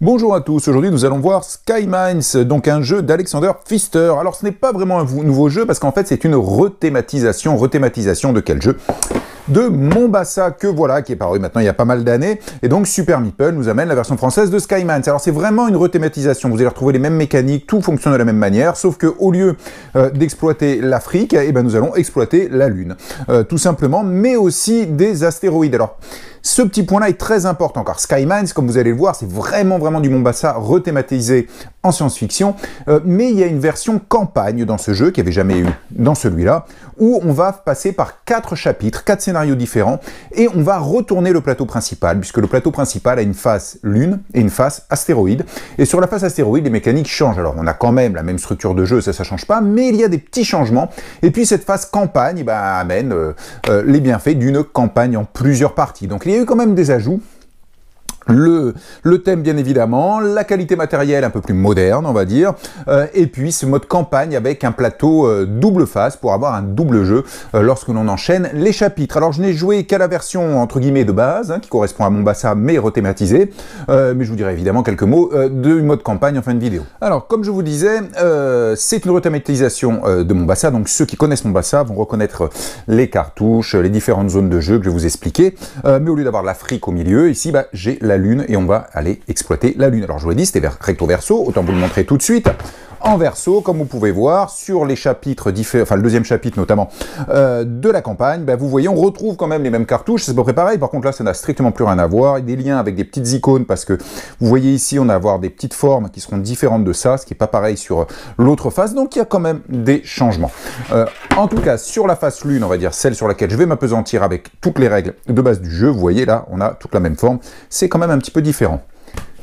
Bonjour à tous, aujourd'hui nous allons voir Sky Mines, donc un jeu d'Alexander Pfister. Alors ce n'est pas vraiment un nouveau jeu parce qu'en fait c'est une rethématisation, rethématisation de quel jeu de Mombasa, que voilà, qui est paru maintenant il y a pas mal d'années. Et donc Super Meeple nous amène la version française de Sky Mines. Alors c'est vraiment une rethématisation, vous allez retrouver les mêmes mécaniques, tout fonctionne de la même manière, sauf que au lieu euh, d'exploiter l'Afrique, eh ben, nous allons exploiter la Lune, euh, tout simplement, mais aussi des astéroïdes. Alors ce petit point-là est très important car Skymines, comme vous allez le voir, c'est vraiment vraiment du Mombasa rethématisé en science-fiction, euh, mais il y a une version campagne dans ce jeu qui avait jamais eu dans celui-là, où on va passer par quatre chapitres, quatre scénarios différents, et on va retourner le plateau principal, puisque le plateau principal a une face lune et une face astéroïde, et sur la face astéroïde, les mécaniques changent. Alors on a quand même la même structure de jeu, ça ça change pas, mais il y a des petits changements, et puis cette phase campagne eh ben, amène euh, euh, les bienfaits d'une campagne en plusieurs parties. Donc il quand même des ajouts. Le, le, thème bien évidemment, la qualité matérielle un peu plus moderne on va dire, euh, et puis ce mode campagne avec un plateau euh, double face pour avoir un double jeu euh, lorsque l'on enchaîne les chapitres. Alors je n'ai joué qu'à la version entre guillemets de base, hein, qui correspond à mon Mombasa mais rethématisée, mais je vous dirai évidemment quelques mots de mode campagne en fin de vidéo. Alors comme je vous disais, c'est une rethématisation de mon Mombasa, donc ceux qui connaissent mon Mombasa vont reconnaître les cartouches, les différentes zones de jeu que je vais vous expliquer, mais au lieu d'avoir l'Afrique au milieu, ici bah, j'ai la Lune et on va aller exploiter la Lune. Alors je vous l'ai dit, c'était recto verso, autant vous le montrer tout de suite. En verso, comme vous pouvez voir, sur les chapitres, différents, enfin le deuxième chapitre notamment euh, de la campagne, ben, vous voyez, on retrouve quand même les mêmes cartouches, c'est à peu près pareil, par contre là ça n'a strictement plus rien à voir, des liens avec des petites icônes, parce que vous voyez ici, on va avoir des petites formes qui seront différentes de ça, ce qui n'est pas pareil sur euh, l'autre face, donc il y a quand même des changements. Euh, en tout cas, sur la face lune, on va dire celle sur laquelle je vais m'apesantir avec toutes les règles de base du jeu, vous voyez là, on a toute la même forme, c'est quand même un petit peu différent.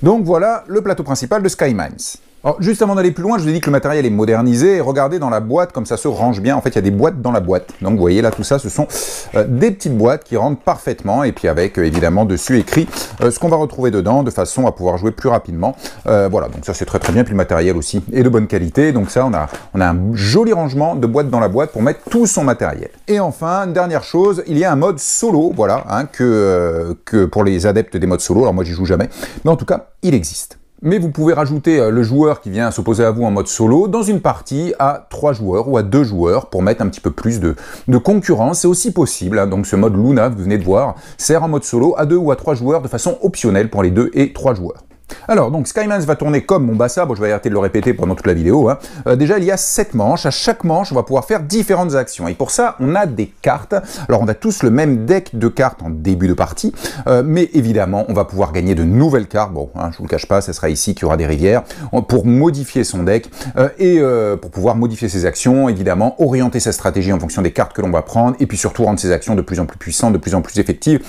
Donc voilà le plateau principal de SkyMines. Alors, juste avant d'aller plus loin, je vous ai dit que le matériel est modernisé. Regardez dans la boîte, comme ça se range bien. En fait, il y a des boîtes dans la boîte. Donc, vous voyez là, tout ça, ce sont euh, des petites boîtes qui rentrent parfaitement. Et puis, avec euh, évidemment dessus écrit euh, ce qu'on va retrouver dedans de façon à pouvoir jouer plus rapidement. voilà, donc ça, c'est très très bien. Puis, le matériel aussi est de bonne qualité. Donc, ça, on a, on a un joli rangement de boîtes dans la boîte pour mettre tout son matériel. Et enfin, une dernière chose, il y a un mode solo, voilà, hein, que, que pour les adeptes des modes solo. Alors, moi, j'y joue jamais. Mais en tout cas, il existe mais vous pouvez rajouter euh, le joueur qui vient s'opposer à vous en mode solo dans une partie à 3 joueurs ou à 2 joueurs pour mettre un petit peu plus de, concurrence. C'est aussi possible, hein. donc ce mode Luna, vous venez de voir, sert en mode solo à 2 ou à 3 joueurs de façon optionnelle pour les 2 et 3 joueurs. Alors, donc Skymans va tourner comme mon bassa, bon je vais arrêter de le répéter pendant toute la vidéo. Hein. Euh, déjà, il y a 7 manches, à chaque manche on va pouvoir faire différentes actions. Et pour ça, on a des cartes. Alors, on a tous le même deck de cartes en début de partie, euh, mais évidemment, on va pouvoir gagner de nouvelles cartes. Bon, hein, je vous le cache pas, ce sera ici qu'il y aura des rivières, pour modifier son deck euh, et pour pouvoir modifier ses actions, évidemment, orienter sa stratégie en fonction des cartes que l'on va prendre, et puis surtout rendre ses actions de plus en plus puissantes, de plus en plus effectives.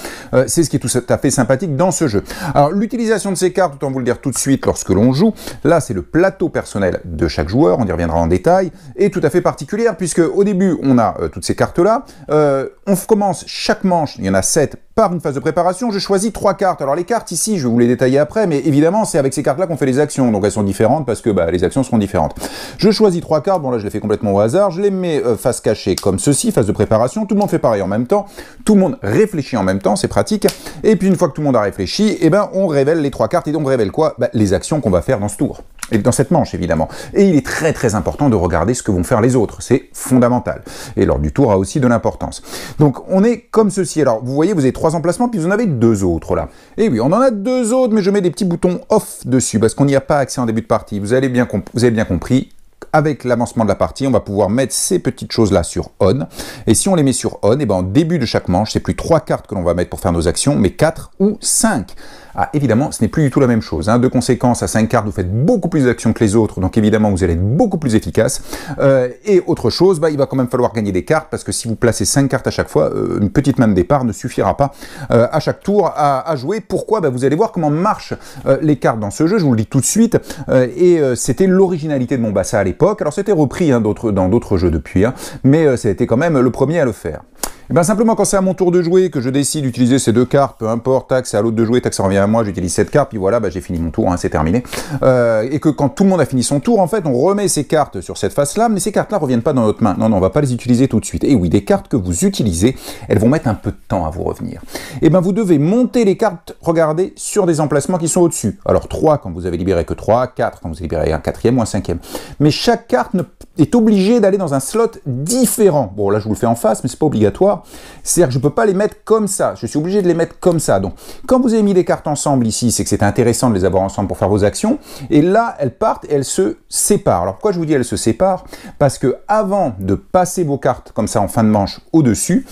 C'est ce qui est tout à fait sympathique dans ce jeu. Alors, l'utilisation de ces cartes, vous le dire tout de suite lorsque l'on joue. Là, c'est le plateau personnel de chaque joueur, on y reviendra en détail, et tout à fait particulière puisque au début, on a euh, toutes ces cartes-là. Euh, on commence chaque manche, il y en a 7 par une phase de préparation, je choisis trois cartes. Alors les cartes ici, je vais vous les détailler après, mais évidemment c'est avec ces cartes-là qu'on fait les actions, donc elles sont différentes parce que bah, les actions seront différentes. Je choisis trois cartes, bon là je les fais complètement au hasard, je les mets euh, face cachée comme ceci, phase de préparation, tout le monde fait pareil en même temps, tout le monde réfléchit en même temps, c'est pratique, et puis une fois que tout le monde a réfléchi, eh ben, on révèle les trois cartes, et donc on révèle quoi bah, Les actions qu'on va faire dans ce tour et dans cette manche évidemment. Et il est très très important de regarder ce que vont faire les autres, c'est fondamental. Et l'ordre du tour a aussi de l'importance. Donc on est comme ceci. Alors vous voyez, vous avez trois emplacements, puis vous en avez deux autres là. Et eh oui, on en a deux autres, mais je mets des petits boutons off dessus parce qu'on n'y a pas accès en début de partie. Vous avez bien, vous bien compris, avec l'avancement de la partie, on va pouvoir mettre ces petites choses-là sur on. Et si on les met sur on, et eh ben en début de chaque manche, c'est plus trois cartes que l'on va mettre pour faire nos actions, mais quatre ou cinq. Ah, évidemment, ce n'est plus du tout la même chose. Hein. De conséquence, à 5 cartes, vous faites beaucoup plus d'actions que les autres, donc évidemment, vous allez être beaucoup plus efficace. Euh, et autre chose, bah, il va quand même falloir gagner des cartes, parce que si vous placez 5 cartes à chaque fois, euh, une petite main de départ ne suffira pas euh, à chaque tour à, jouer. Pourquoi bah, Vous allez voir comment marchent les cartes dans ce jeu, je vous le dis tout de suite. et c'était l'originalité de mon bassin à l'époque. Alors, c'était repris hein, dans d'autres jeux depuis, hein, mais ça a été quand même le premier à le faire. Et eh bien simplement quand c'est à mon tour de jouer, que je décide d'utiliser ces deux cartes, peu importe, taxe à l'autre de jouer, taxe ça revient à moi, j'utilise cette carte, puis voilà, bah, j'ai fini mon tour, hein, c'est terminé. Euh, et que quand tout le monde a fini son tour, en fait, on remet ces cartes sur cette face-là, mais ces cartes-là ne reviennent pas dans notre main. Non, non, on va pas les utiliser tout de suite. Et oui, des cartes que vous utilisez, elles vont mettre un peu de temps à vous revenir. Et eh bien vous devez monter les cartes, regardez, sur des emplacements qui sont au-dessus. Alors 3 quand vous avez libéré que 3, 4 quand vous avez libéré un quatrième ou un cinquième. Mais chaque carte est obligée d'aller dans un slot différent. Bon là je vous le fais en face, mais c'est pas obligatoire. C'est-à-dire que je ne peux pas les mettre comme ça. Je suis obligé de les mettre comme ça. Donc, quand vous avez mis les cartes ensemble ici, c'est que c'est intéressant de les avoir ensemble pour faire vos actions. Et là, elles partent et elles se séparent. Alors, pourquoi je vous dis elles se séparent Parce que avant de passer vos cartes comme ça en fin de manche au-dessus,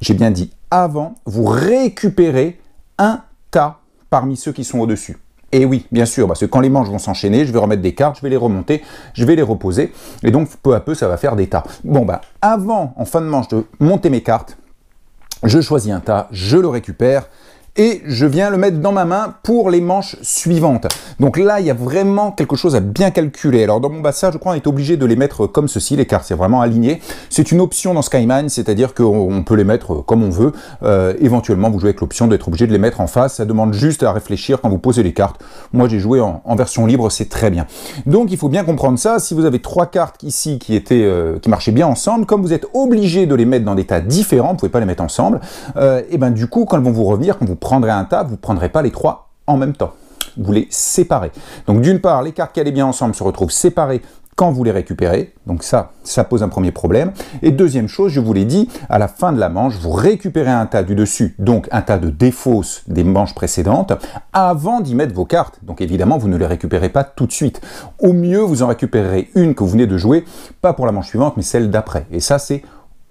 j'ai bien dit avant, vous récupérez un tas parmi ceux qui sont au-dessus. Et oui, bien sûr, parce que quand les manches vont s'enchaîner, je vais remettre des cartes, je vais les remonter, je vais les reposer, et donc peu à peu, ça va faire des tas. Bon, bah, avant, en fin de manche, de monter mes cartes, je choisis un tas, je le récupère, et je viens le mettre dans ma main pour les manches suivantes. Donc là, il y a vraiment quelque chose à bien calculer. Alors dans mon bassin, je crois, on est obligé de les mettre comme ceci, les cartes, c'est vraiment aligné. C'est une option dans Skyman, c'est-à-dire qu'on peut les mettre comme on veut. Euh, éventuellement, vous jouez avec l'option d'être obligé de les mettre en face. Ça demande juste à réfléchir quand vous posez les cartes. Moi, j'ai joué en, version libre, c'est très bien. Donc il faut bien comprendre ça. Si vous avez trois cartes ici qui, étaient, euh, qui marchaient bien ensemble, comme vous êtes obligé de les mettre dans des tas différents, vous ne pouvez pas les mettre ensemble, euh, et ben du coup, quand elles vont vous revenir, quand vous prendrez un tas, vous ne prendrez pas les trois en même temps. Vous les séparez. Donc d'une part, les cartes qui allaient bien ensemble se retrouvent séparées quand vous les récupérez. Donc ça, ça pose un premier problème. Et deuxième chose, je vous l'ai dit, à la fin de la manche, vous récupérez un tas du dessus, donc un tas de défausses des manches précédentes, avant d'y mettre vos cartes. Donc évidemment, vous ne les récupérez pas tout de suite. Au mieux, vous en récupérez une que vous venez de jouer, pas pour la manche suivante, mais celle d'après. Et ça, c'est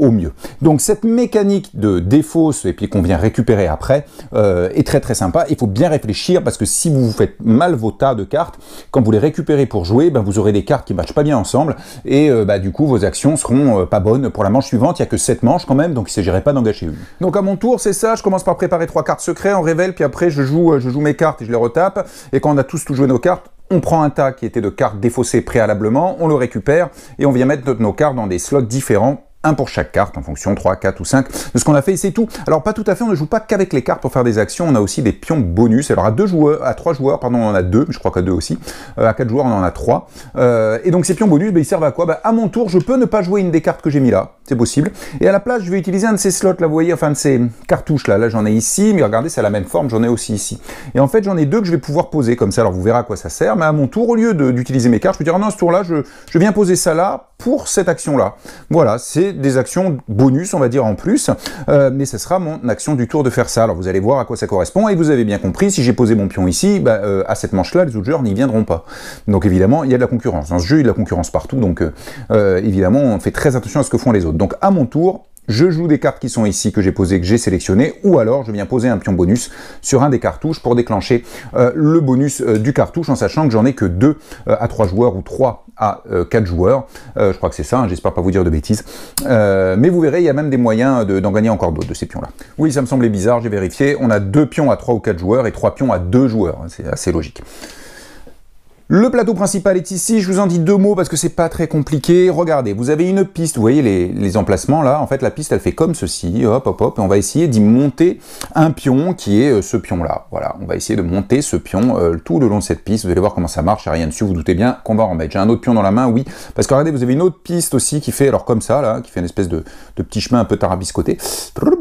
au mieux. Donc cette mécanique de défausse et puis qu'on vient récupérer après euh, est très très sympa. Il faut bien réfléchir parce que si vous vous faites mal vos tas de cartes, quand vous les récupérez pour jouer, ben, vous aurez des cartes qui matchent pas bien ensemble et euh, bah, du coup vos actions seront euh, pas bonnes pour la manche suivante. Il n'y a que 7 manches quand même, donc il ne s'agirait pas d'engager une. Donc à mon tour, c'est ça. Je commence par préparer trois cartes secrets, on révèle, puis après je joue, je joue mes cartes et je les retape. Et quand on a tous tout joué nos cartes, on prend un tas qui était de cartes défaussées préalablement, on le récupère et on vient mettre nos cartes dans des slots différents un pour chaque carte en fonction 3, 4 ou 5 de ce qu'on a fait et c'est tout. Alors pas tout à fait, on ne joue pas qu'avec les cartes pour faire des actions, on a aussi des pions bonus. Alors à deux joueurs, à trois joueurs, pardon, on en a deux, je crois qu'à deux aussi. Euh, à quatre joueurs, on en a trois. Euh, et donc ces pions bonus, ben, ils servent à quoi ben, À mon tour, je peux ne pas jouer une des cartes que j'ai mis là, c'est possible. Et à la place, je vais utiliser un de ces slots là, vous voyez, enfin de ces cartouches là. Là j'en ai ici, mais regardez, c'est la même forme, j'en ai aussi ici. Et en fait, j'en ai deux que je vais pouvoir poser comme ça. Alors vous verrez à quoi ça sert. Mais à mon tour, au lieu d'utiliser mes cartes, je peux dire ah non, ce tour là, je viens poser ça là pour cette action-là. Voilà, c'est des actions bonus, on va dire en plus, euh, mais ce sera mon action du tour de faire ça. Alors vous allez voir à quoi ça correspond, et vous avez bien compris, si j'ai posé mon pion ici, bah, euh, à cette manche-là, les autres joueurs n'y viendront pas. Donc évidemment, il y a de la concurrence. Dans ce jeu, il y a de la concurrence partout, donc euh, évidemment, on fait très attention à ce que font les autres. Donc à mon tour, je joue des cartes qui sont ici, que j'ai posées, que j'ai sélectionnées, ou alors je viens poser un pion bonus sur un des cartouches pour déclencher euh, le bonus euh, du cartouche, en sachant que j'en ai que 2 euh, à 3 joueurs ou 3 à 4 joueurs. je crois que c'est ça, hein, j'espère pas vous dire de bêtises. mais vous verrez, il y a même des moyens d'en gagner encore d'autres de ces pions-là. Oui, ça me semblait bizarre, j'ai vérifié. On a 2 pions à 3 ou 4 joueurs et 3 pions à 2 joueurs, hein, c'est assez logique. Le plateau principal est ici, je vous en dis deux mots parce que c'est pas très compliqué. Regardez, vous avez une piste, vous voyez les, emplacements là, en fait la piste elle fait comme ceci, hop hop hop, et on va essayer d'y monter un pion qui est euh, ce pion là. Voilà, on va essayer de monter ce pion euh, tout le long de cette piste, vous allez voir comment ça marche, il n'y a rien dessus, vous, doutez bien qu'on va en mettre. J'ai un autre pion dans la main, oui, parce que regardez, vous avez une autre piste aussi qui fait, alors comme ça là, qui fait une espèce de, petit chemin un peu tarabiscoté,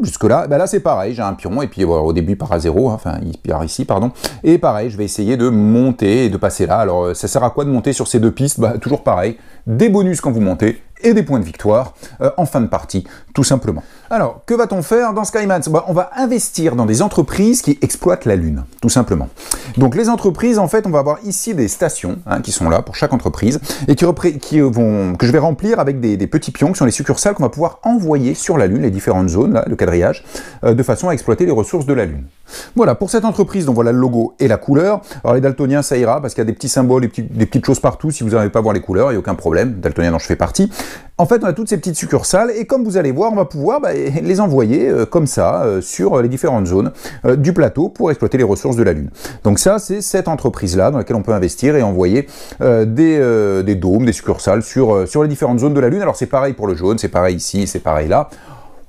jusque là, bah, là c'est pareil, j'ai un pion, et puis euh, au début par à zéro, hein. enfin il part ici, pardon, et pareil, je vais essayer de monter et de passer là, alors euh, ça sert à quoi de monter sur ces deux pistes bah, toujours pareil, des bonus quand vous montez et des points de victoire euh, en fin de partie, tout simplement. Alors, que va-t-on faire dans Skymans bah, On va investir dans des entreprises qui exploitent la Lune, tout simplement. Donc les entreprises, en fait, on va avoir ici des stations hein, qui sont là pour chaque entreprise et qui, vont, que je vais remplir avec des, petits pions qui sont les succursales qu'on va pouvoir envoyer sur la Lune, les différentes zones, le quadrillage, euh, de façon à exploiter les ressources de la Lune. Voilà, pour cette entreprise, donc voilà le logo et la couleur. Alors les daltoniens, ça ira parce qu'il y a des petits symboles, des, petites choses partout. Si vous n'arrivez pas à voir les couleurs, il n'y a aucun problème. Daltonien dont je fais partie. En fait, on a toutes ces petites succursales et comme vous allez voir, on va pouvoir bah, les envoyer euh, comme ça euh, sur euh, les différentes zones du plateau pour exploiter les ressources de la Lune. Donc ça, c'est cette entreprise-là dans laquelle on peut investir et envoyer des, dômes, des succursales sur les différentes zones de la Lune. Alors c'est pareil pour le jaune, c'est pareil ici, c'est pareil là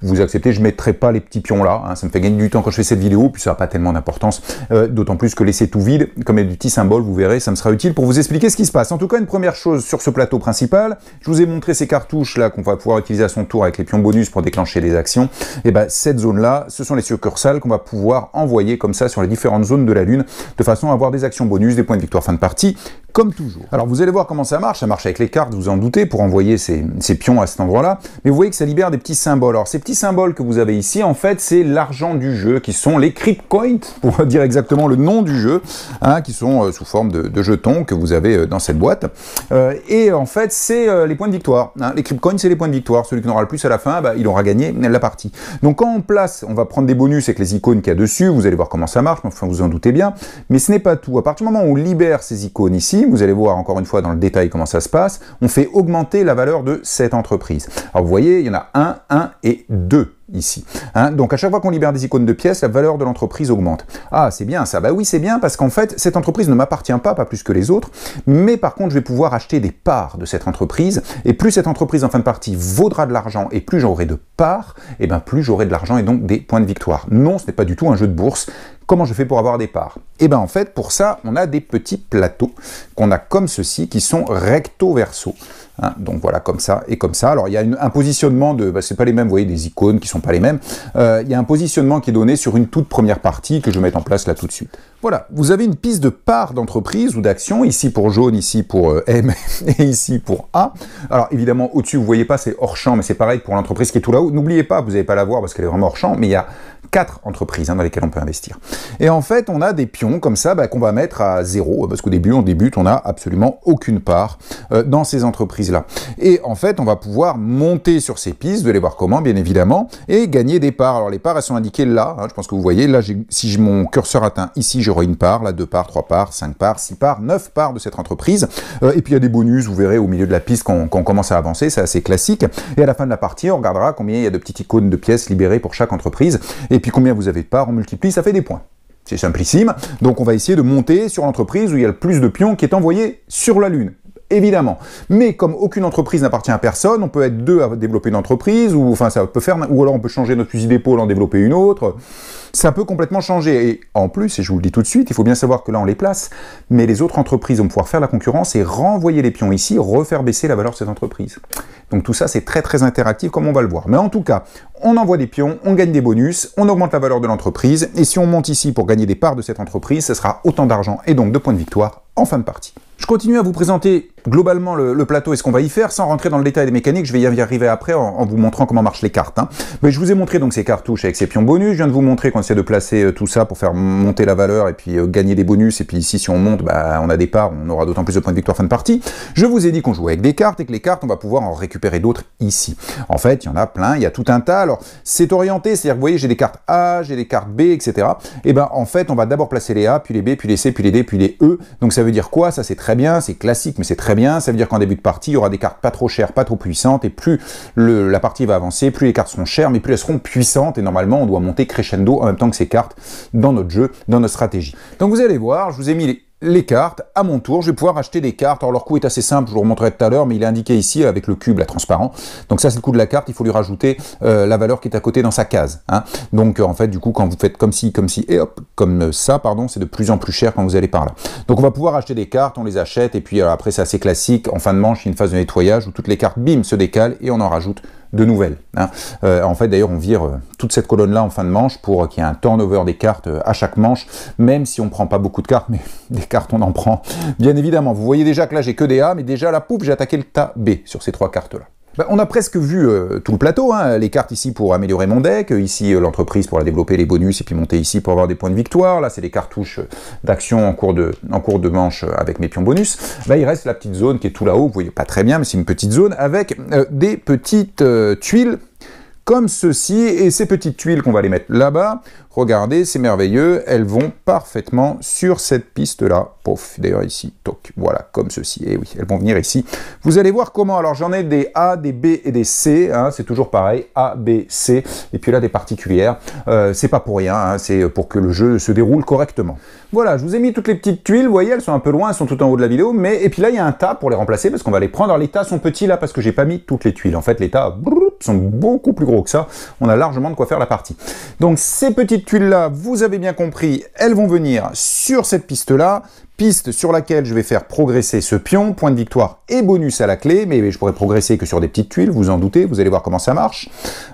vous acceptez, je ne mettrai pas les petits pions là, hein, ça me fait gagner du temps quand je fais cette vidéo, puis ça n'a pas tellement d'importance, euh, d'autant plus que laisser tout vide, comme il y a du petit symbole, vous verrez, ça me sera utile pour vous expliquer ce qui se passe. En tout cas, une première chose sur ce plateau principal, je vous ai montré ces cartouches là qu'on va pouvoir utiliser à son tour avec les pions bonus pour déclencher les actions, et eh ben cette zone là, ce sont les succursales qu'on va pouvoir envoyer comme ça sur les différentes zones de la Lune, de façon à avoir des actions bonus, des points de victoire fin de partie, comme toujours. Alors vous allez voir comment ça marche, ça marche avec les cartes, vous en doutez, pour envoyer ces, pions à cet endroit-là, mais vous voyez que ça libère des petits symboles. Alors ces petits symboles que vous avez ici, en fait, c'est l'argent du jeu, qui sont les Cryptcoins, pour dire exactement le nom du jeu, hein, qui sont euh, sous forme de, jetons que vous avez euh, dans cette boîte. Euh, et en fait, c'est les points de victoire. Hein. Les Cryptcoins, c'est les points de victoire. Celui qui en aura le plus à la fin, bah, il aura gagné la partie. Donc quand on place, on va prendre des bonus avec les icônes qu'il y a dessus, vous allez voir comment ça marche, enfin vous en doutez bien, mais ce n'est pas tout. À partir du moment où on libère ces icônes ici, vous allez voir encore une fois dans le détail comment ça se passe, on fait augmenter la valeur de cette entreprise. Alors vous voyez, il y en a 1, 1 et 2 ici. Hein. donc à chaque fois qu'on libère des icônes de pièces, la valeur de l'entreprise augmente. Ah, c'est bien ça. Bah oui, c'est bien parce qu'en fait, cette entreprise ne m'appartient pas, pas plus que les autres, mais par contre, je vais pouvoir acheter des parts de cette entreprise et plus cette entreprise en fin de partie vaudra de l'argent et plus j'aurai de parts, et eh bien plus j'aurai de l'argent et donc des points de victoire. Non, ce n'est pas du tout un jeu de bourse Comment je fais pour avoir des parts Eh bien en fait, pour ça, on a des petits plateaux qu'on a comme ceci, qui sont recto-verso. Hein, donc voilà, comme ça et comme ça. Alors il y a un positionnement de, bah, c'est pas les mêmes, vous voyez, des icônes qui sont pas les mêmes. Euh, il y a un positionnement qui est donné sur une toute première partie que je vais mettre en place là tout de suite. Voilà, vous avez une piste de part d'entreprise ou d'action, ici pour jaune, ici pour euh, M et ici pour A. Alors évidemment, au-dessus, vous voyez pas, c'est hors champ, mais c'est pareil pour l'entreprise qui est tout là-haut. N'oubliez pas, vous n'allez pas la voir parce qu'elle est vraiment hors champ, mais il y a quatre entreprises hein, dans lesquelles on peut investir. Et en fait, on a des pions comme ça bah, qu'on va mettre à zéro, parce qu'au début, on débute, on n'a absolument aucune part euh, dans ces entreprises là Et en fait, on va pouvoir monter sur ces pistes, de les voir comment, bien évidemment, et gagner des parts. Alors les parts, elles sont indiquées là. Hein, je pense que vous voyez, là, si mon curseur atteint ici, j'aurai une part, là, deux parts, trois parts, cinq parts, six parts, neuf parts de cette entreprise. Euh, et puis il y a des bonus, vous verrez, au milieu de la piste quand commence à avancer, c'est assez classique. Et à la fin de la partie, on regardera combien il y a de petites icônes de pièces libérées pour chaque entreprise, et puis combien vous avez de parts, on multiplie, ça fait des points. C'est simplissime. Donc on va essayer de monter sur l'entreprise où il y a le plus de pions qui est envoyé sur la Lune évidemment. Mais comme aucune entreprise n'appartient à personne, on peut être deux à développer une entreprise, ou enfin ça peut faire, ou alors on peut changer notre fusil d'épaule, en développer une autre. Ça peut complètement changer. Et en plus, et je vous le dis tout de suite, il faut bien savoir que là on les place, mais les autres entreprises vont pouvoir faire la concurrence et renvoyer les pions ici, refaire baisser la valeur de cette entreprise. Donc tout ça c'est très très interactif comme on va le voir. Mais en tout cas, on envoie des pions, on gagne des bonus, on augmente la valeur de l'entreprise, et si on monte ici pour gagner des parts de cette entreprise, ce sera autant d'argent et donc de points de victoire en fin de partie. Je continue à vous présenter globalement le, plateau est ce qu'on va y faire, sans rentrer dans le détail des mécaniques, je vais y arriver après en, vous montrant comment marchent les cartes. Hein. Mais je vous ai montré donc ces cartouches avec ces pions bonus, je viens de vous montrer qu'on essaie de placer euh, tout ça pour faire monter la valeur et puis euh, gagner des bonus, et puis ici si on monte, bah, on a des parts, on aura d'autant plus de points de victoire fin de partie. Je vous ai dit qu'on jouait avec des cartes et que les cartes, on va pouvoir en récupérer d'autres ici. En fait, il y en a plein, il y a tout un tas, alors c'est orienté, c'est-à-dire vous voyez j'ai des cartes A, j'ai des cartes B, etc. Et eh ben en fait, on va d'abord placer les A, puis les B, puis les C, puis les D, puis les E. Donc ça veut dire quoi Ça c'est très bien, c'est classique, mais c'est très bien, ça veut dire qu'en début de partie, il y aura des cartes pas trop chères, pas trop puissantes, et plus le, la partie va avancer, plus les cartes seront chères, mais plus elles seront puissantes, et normalement on doit monter crescendo en même temps que ces cartes dans notre jeu, dans notre stratégie. Donc vous allez voir, je vous ai mis les les cartes à mon tour. Je vais pouvoir acheter des cartes. Alors leur coût est assez simple, je vous montrerai tout à l'heure, mais il est indiqué ici avec le cube, la transparent. Donc ça, c'est le coût de la carte. Il faut lui rajouter euh, la valeur qui est à côté dans sa case. Hein. Donc euh, en fait, du coup, quand vous faites comme si comme si, et hop, comme euh, ça, pardon, c'est de plus en plus cher quand vous allez par là. Donc on va pouvoir acheter des cartes, on les achète, et puis après, c'est assez classique. En fin de manche, il y a une phase de nettoyage où toutes les cartes, bim, se décalent et on en rajoute de nouvelles. Hein. Euh, en fait, d'ailleurs, on vire euh, toute cette colonne-là en fin de manche pour euh, qu'il y ait un turnover des cartes à chaque manche, même si on ne prend pas beaucoup de cartes, mais des cartes, on en prend. Bien évidemment, vous voyez déjà que là, j'ai que des A, mais déjà, la poupe, j'ai attaqué le tas B sur ces trois cartes-là. Bah, on a presque vu euh, tout le plateau, hein, les cartes ici pour améliorer mon deck, euh, ici euh, l'entreprise pour la développer, les bonus, et puis monter ici pour avoir des points de victoire, là c'est les cartouches d'action en, cours de, en cours de manche avec mes pions bonus. Là il reste la petite zone qui est tout là-haut, vous voyez pas très bien, mais c'est une petite zone avec des petites tuiles comme ceci, et ces petites tuiles qu'on va les mettre là-bas Regardez, c'est merveilleux, elles vont parfaitement sur cette piste-là. Pouf, d'ailleurs ici, toc, voilà, comme ceci. Et eh oui, elles vont venir ici. Vous allez voir comment, alors j'en ai des A, des B et des C, hein. c'est toujours pareil, A, B, C, et puis là des particulières. Euh, c'est pas pour rien, hein. c'est pour que le jeu se déroule correctement. Voilà, je vous ai mis toutes les petites tuiles, vous voyez, elles sont un peu loin, elles sont tout en haut de la vidéo, mais et puis là il y a un tas pour les remplacer, parce qu'on va les prendre. Les tas sont petits là, parce que j'ai pas mis toutes les tuiles. En fait, les tas sont beaucoup plus gros que ça. On a largement de quoi faire la partie. Donc ces petites tuiles là vous avez bien compris, elles vont venir sur cette piste-là, piste sur laquelle je vais faire progresser ce pion, point de victoire et bonus à la clé, mais je pourrais progresser que sur des petites tuiles, vous en doutez, vous allez voir comment ça marche.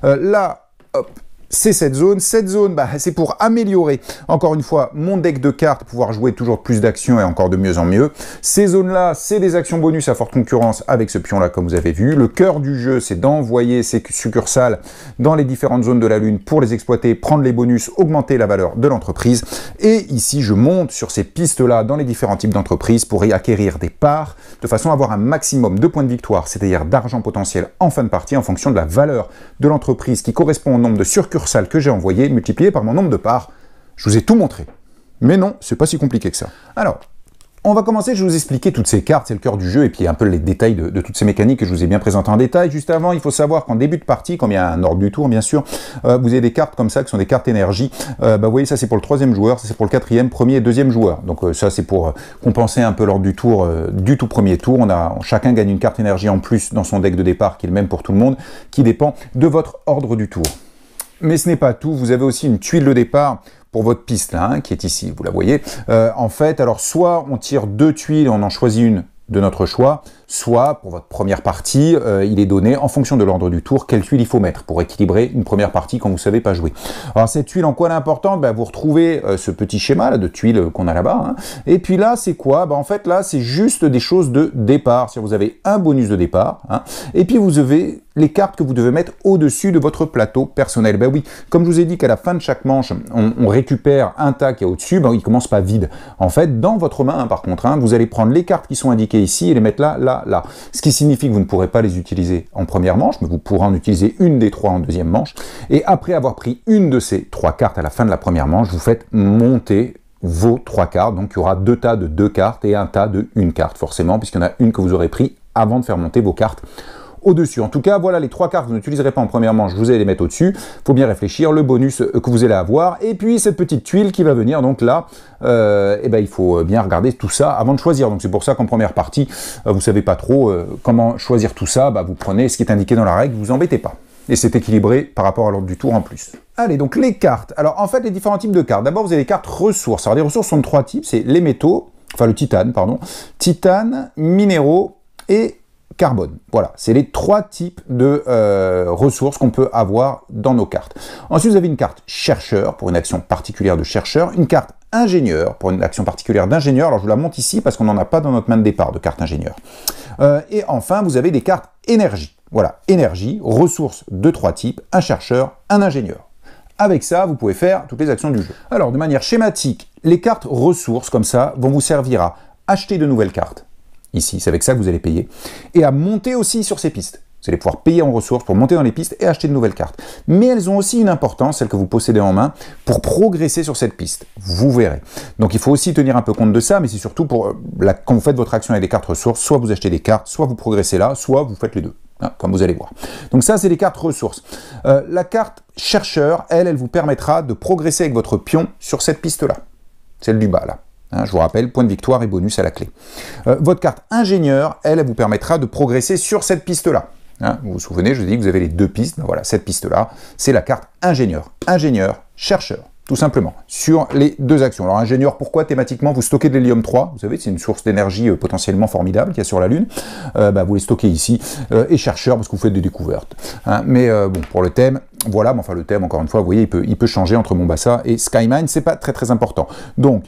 Euh, là, hop, c'est cette zone. Cette zone, bah, c'est pour améliorer, encore une fois, mon deck de cartes, pouvoir jouer toujours plus d'actions et encore de mieux en mieux. Ces zones-là, c'est des actions bonus à forte concurrence avec ce pion-là, comme vous avez vu. Le cœur du jeu, c'est d'envoyer ces succursales dans les différentes zones de la Lune pour les exploiter, prendre les bonus, augmenter la valeur de l'entreprise. Et ici, je monte sur ces pistes-là dans les différents types d'entreprises pour y acquérir des parts, de façon à avoir un maximum de points de victoire, c'est-à-dire d'argent potentiel en fin de partie, en fonction de la valeur de l'entreprise qui correspond au nombre de succursales salle que j'ai envoyé, multiplié par mon nombre de parts. Je vous ai tout montré. Mais non, c'est pas si compliqué que ça. Alors, on va commencer, je vais vous expliquer toutes ces cartes, c'est le cœur du jeu, et puis un peu les détails de, toutes ces mécaniques que je vous ai bien présentées en détail. Juste avant, il faut savoir qu'en début de partie, quand il y a un ordre du tour, bien sûr, euh, vous avez des cartes comme ça, qui sont des cartes énergie. Euh, bah, vous voyez, ça c'est pour le troisième joueur, ça c'est pour le quatrième, premier et deuxième joueur. Donc euh, ça c'est pour compenser un peu l'ordre du tour du tout premier tour. On a, chacun gagne une carte énergie en plus dans son deck de départ, qui est le même pour tout le monde, qui dépend de votre ordre du tour. Mais ce n'est pas tout, vous avez aussi une tuile de départ pour votre piste là, hein, qui est ici, vous la voyez. Euh, en fait, alors soit on tire deux tuiles, on en choisit une de notre choix, soit pour votre première partie, euh, il est donné en fonction de l'ordre du tour quelle tuile il faut mettre pour équilibrer une première partie quand vous savez pas jouer. Alors cette tuile en quoi elle est importante ben, Vous retrouvez euh, ce petit schéma de tuiles qu'on a là-bas. Hein. Et puis là c'est quoi ben, En fait là c'est juste des choses de départ. Si vous avez un bonus de départ hein. et puis vous avez les cartes que vous devez mettre au-dessus de votre plateau personnel. Ben oui, comme je vous ai dit qu'à la fin de chaque manche, on, récupère un tas qui est au-dessus, ben il commence pas vide. En fait, dans votre main, hein, par contre, vous allez prendre les cartes qui sont indiquées ici et les mettre là, là, là, Ce qui signifie que vous ne pourrez pas les utiliser en première manche, mais vous pourrez en utiliser une des trois en deuxième manche. Et après avoir pris une de ces trois cartes à la fin de la première manche, vous faites monter vos trois cartes. Donc il y aura deux tas de deux cartes et un tas de une carte, forcément, puisqu'il y en a une que vous aurez pris avant de faire monter vos cartes au-dessus. En tout cas, voilà les trois cartes que vous n'utiliserez pas en première manche, je vous ai les mettre au-dessus. faut bien réfléchir, le bonus que vous allez avoir, et puis cette petite tuile qui va venir. Donc là, et euh, eh ben, il faut bien regarder tout ça avant de choisir. Donc c'est pour ça qu'en première partie, euh, vous ne savez pas trop euh, comment choisir tout ça. Bah, vous prenez ce qui est indiqué dans la règle, vous vous embêtez pas. Et c'est équilibré par rapport à l'ordre du tour en plus. Allez, donc les cartes. Alors en fait, les différents types de cartes. D'abord, vous avez les cartes ressources. Alors les ressources sont de trois types, c'est les métaux, enfin le titane, pardon, titane, minéraux et carbone. Voilà, c'est les trois types de euh, ressources qu'on peut avoir dans nos cartes. Ensuite, vous avez une carte chercheur pour une action particulière de chercheur, une carte ingénieur pour une action particulière d'ingénieur. Alors je vous la monte ici parce qu'on n'en a pas dans notre main de départ de carte ingénieur. Euh, et enfin, vous avez des cartes énergie. Voilà, énergie, ressources de trois types, un chercheur, un ingénieur. Avec ça, vous pouvez faire toutes les actions du jeu. Alors, de manière schématique, les cartes ressources, comme ça, vont vous servir à acheter de nouvelles cartes, ici, c'est avec ça que vous allez payer, et à monter aussi sur ces pistes. Vous allez pouvoir payer en ressources pour monter dans les pistes et acheter de nouvelles cartes. Mais elles ont aussi une importance, celles que vous possédez en main, pour progresser sur cette piste. Vous verrez. Donc il faut aussi tenir un peu compte de ça, mais c'est surtout pour euh, la, quand vous faites votre action avec des cartes ressources, soit vous achetez des cartes, soit vous progressez là, soit vous faites les deux. Hein, comme vous allez voir. Donc ça, c'est les cartes ressources. Euh, la carte chercheur, elle, elle vous permettra de progresser avec votre pion sur cette piste-là. Celle du bas, là. Hein, je vous rappelle, point de victoire et bonus à la clé. Euh, votre carte ingénieur, elle, vous permettra de progresser sur cette piste-là. Hein, vous vous souvenez, je vous ai dit que vous avez les deux pistes. Ben voilà, cette piste-là, c'est la carte ingénieur. Ingénieur, chercheur, tout simplement, sur les deux actions. Alors ingénieur, pourquoi thématiquement vous stockez de l'hélium 3 Vous savez, c'est une source d'énergie euh, potentiellement formidable qu'il y a sur la Lune. Euh, ben, vous les stockez ici. et chercheur, parce que vous faites des découvertes. Hein, mais bon, pour le thème, voilà, mais enfin le thème, encore une fois, vous voyez, il peut, changer entre Mombasa et Skymine, c'est pas très très important. Donc,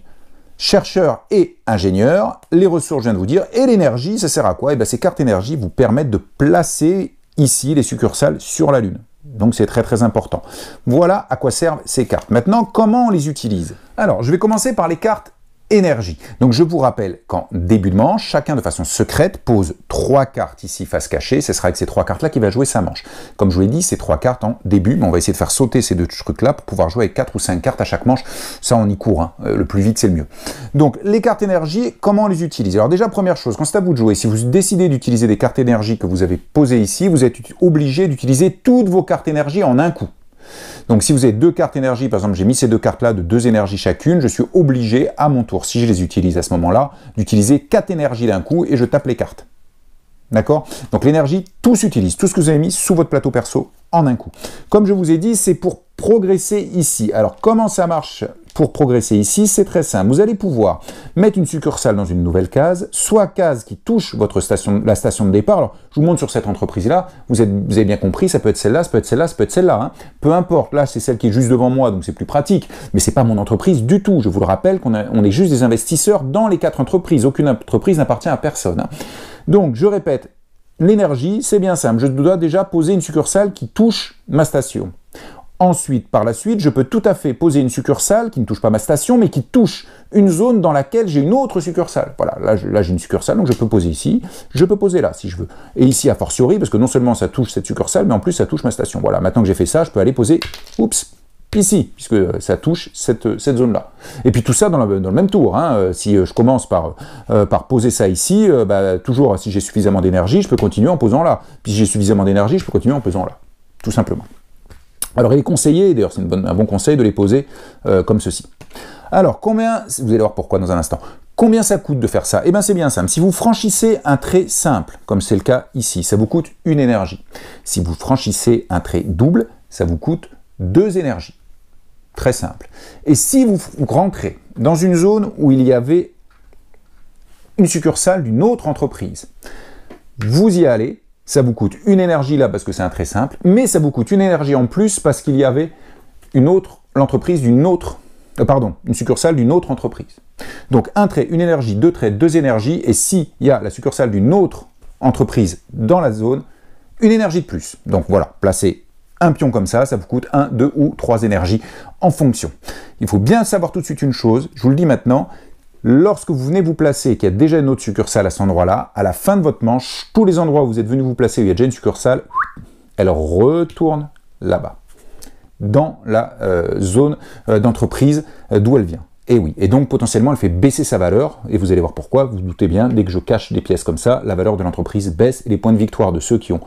chercheurs et ingénieurs, les ressources, je viens de vous dire, et l'énergie, ça sert à quoi Et eh bien ces cartes énergie vous permettent de placer ici les succursales sur la Lune. Donc c'est très très important. Voilà à quoi servent ces cartes. Maintenant, comment on les utilise Alors, je vais commencer par les cartes énergie. Donc je vous rappelle qu'en début de manche, chacun de façon secrète pose trois cartes ici face cachée. Ce sera avec ces trois cartes-là qu'il va jouer sa manche. Comme je vous l'ai dit, ces trois cartes en début, mais on va essayer de faire sauter ces deux trucs-là pour pouvoir jouer avec quatre ou cinq cartes à chaque manche. Ça, on y court. Hein. Euh, le plus vite, c'est le mieux. Donc les cartes énergie, comment on les utiliser Alors déjà, première chose, quand c'est à vous de jouer, si vous décidez d'utiliser des cartes énergie que vous avez posées ici, vous êtes obligé d'utiliser toutes vos cartes énergie en un coup. Donc si vous avez deux cartes énergie, par exemple j'ai mis ces deux cartes-là de deux énergies chacune, je suis obligé à mon tour, si je les utilise à ce moment-là, d'utiliser quatre énergies d'un coup et je tape les cartes. D'accord Donc l'énergie, tout s'utilise, tout ce que vous avez mis sous votre plateau perso, en un coup. Comme je vous ai dit, c'est pour progresser ici. Alors comment ça marche pour progresser ici C'est très simple. Vous allez pouvoir mettre une succursale dans une nouvelle case, soit case qui touche votre station, la station de départ. Alors je vous montre sur cette entreprise-là, vous, avez bien compris, ça peut être celle-là, ça peut être celle-là, ça peut être celle-là. Hein. Peu importe, là c'est celle qui est juste devant moi, donc c'est plus pratique, mais c'est pas mon entreprise du tout. Je vous le rappelle qu'on on est juste des investisseurs dans les quatre entreprises. Aucune entreprise n'appartient à personne. Hein. Donc je répète, l'énergie, c'est bien simple. Je dois déjà poser une succursale qui touche ma station. Ensuite, par la suite, je peux tout à fait poser une succursale qui ne touche pas ma station, mais qui touche une zone dans laquelle j'ai une autre succursale. Voilà, là, j'ai une succursale, donc je peux poser ici, je peux poser là si je veux. Et ici, a fortiori, parce que non seulement ça touche cette succursale, mais en plus ça touche ma station. Voilà, maintenant que j'ai fait ça, je peux aller poser, oups, Ici, puisque euh, ça touche euh, cette, zone-là. Et puis tout ça dans, le même tour. Hein. Euh, si je commence par, par poser ça ici, bah, toujours si j'ai suffisamment d'énergie, je peux continuer en posant là. Puis si j'ai suffisamment d'énergie, je peux continuer en posant là. Tout simplement. Alors il est conseillé, d'ailleurs c'est un bon conseil de les poser comme ceci. Alors combien, vous allez voir pourquoi dans un instant, combien ça coûte de faire ça Eh bien c'est bien simple, si vous franchissez un trait simple, comme c'est le cas ici, ça vous coûte une énergie. Si vous franchissez un trait double, ça vous coûte deux énergies. Très simple. Et si vous rentrez dans une zone où il y avait une succursale d'une autre entreprise, vous y allez, ça vous coûte une énergie là parce que c'est un très simple, mais ça vous coûte une énergie en plus parce qu'il y avait une autre, l'entreprise d'une autre, euh, pardon, une succursale d'une autre entreprise. Donc un trait, une énergie, deux traits, deux énergies, et s'il y a la succursale d'une autre entreprise dans la zone, une énergie de plus. Donc voilà, placez un pion comme ça, ça vous coûte un 2 ou trois énergies en fonction. Il faut bien savoir tout de suite une chose, je vous le dis maintenant, lorsque vous venez vous placer qui qu'il y a déjà une autre succursale à cet endroit-là, à la fin de votre manche, tous les endroits où vous êtes venu vous placer où il y a déjà une succursale, elle retourne là-bas, dans la euh, zone euh, d'entreprise euh, d'où elle vient. Et oui, et donc potentiellement elle fait baisser sa valeur, et vous allez voir pourquoi, vous, vous doutez bien, dès que je cache des pièces comme ça, la valeur de l'entreprise baisse et les points de victoire de ceux qui ont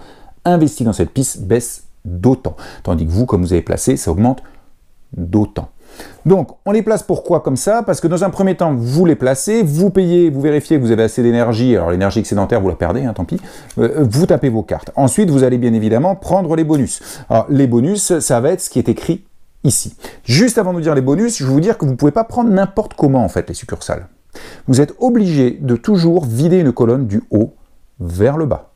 investi dans cette piste baissent d'autant. Tandis que vous, comme vous avez placé, ça augmente d'autant. Donc, on les place pourquoi comme ça Parce que dans un premier temps, vous les placez, vous payez, vous vérifiez que vous avez assez d'énergie, alors l'énergie excédentaire, vous la perdez, hein, tant pis, euh, vous tapez vos cartes. Ensuite, vous allez bien évidemment prendre les bonus. Alors, les bonus, ça va être ce qui est écrit ici. Juste avant de vous dire les bonus, je vais vous dire que vous ne pouvez pas prendre n'importe comment, en fait, les succursales. Vous êtes obligé de toujours vider une colonne du haut vers le bas.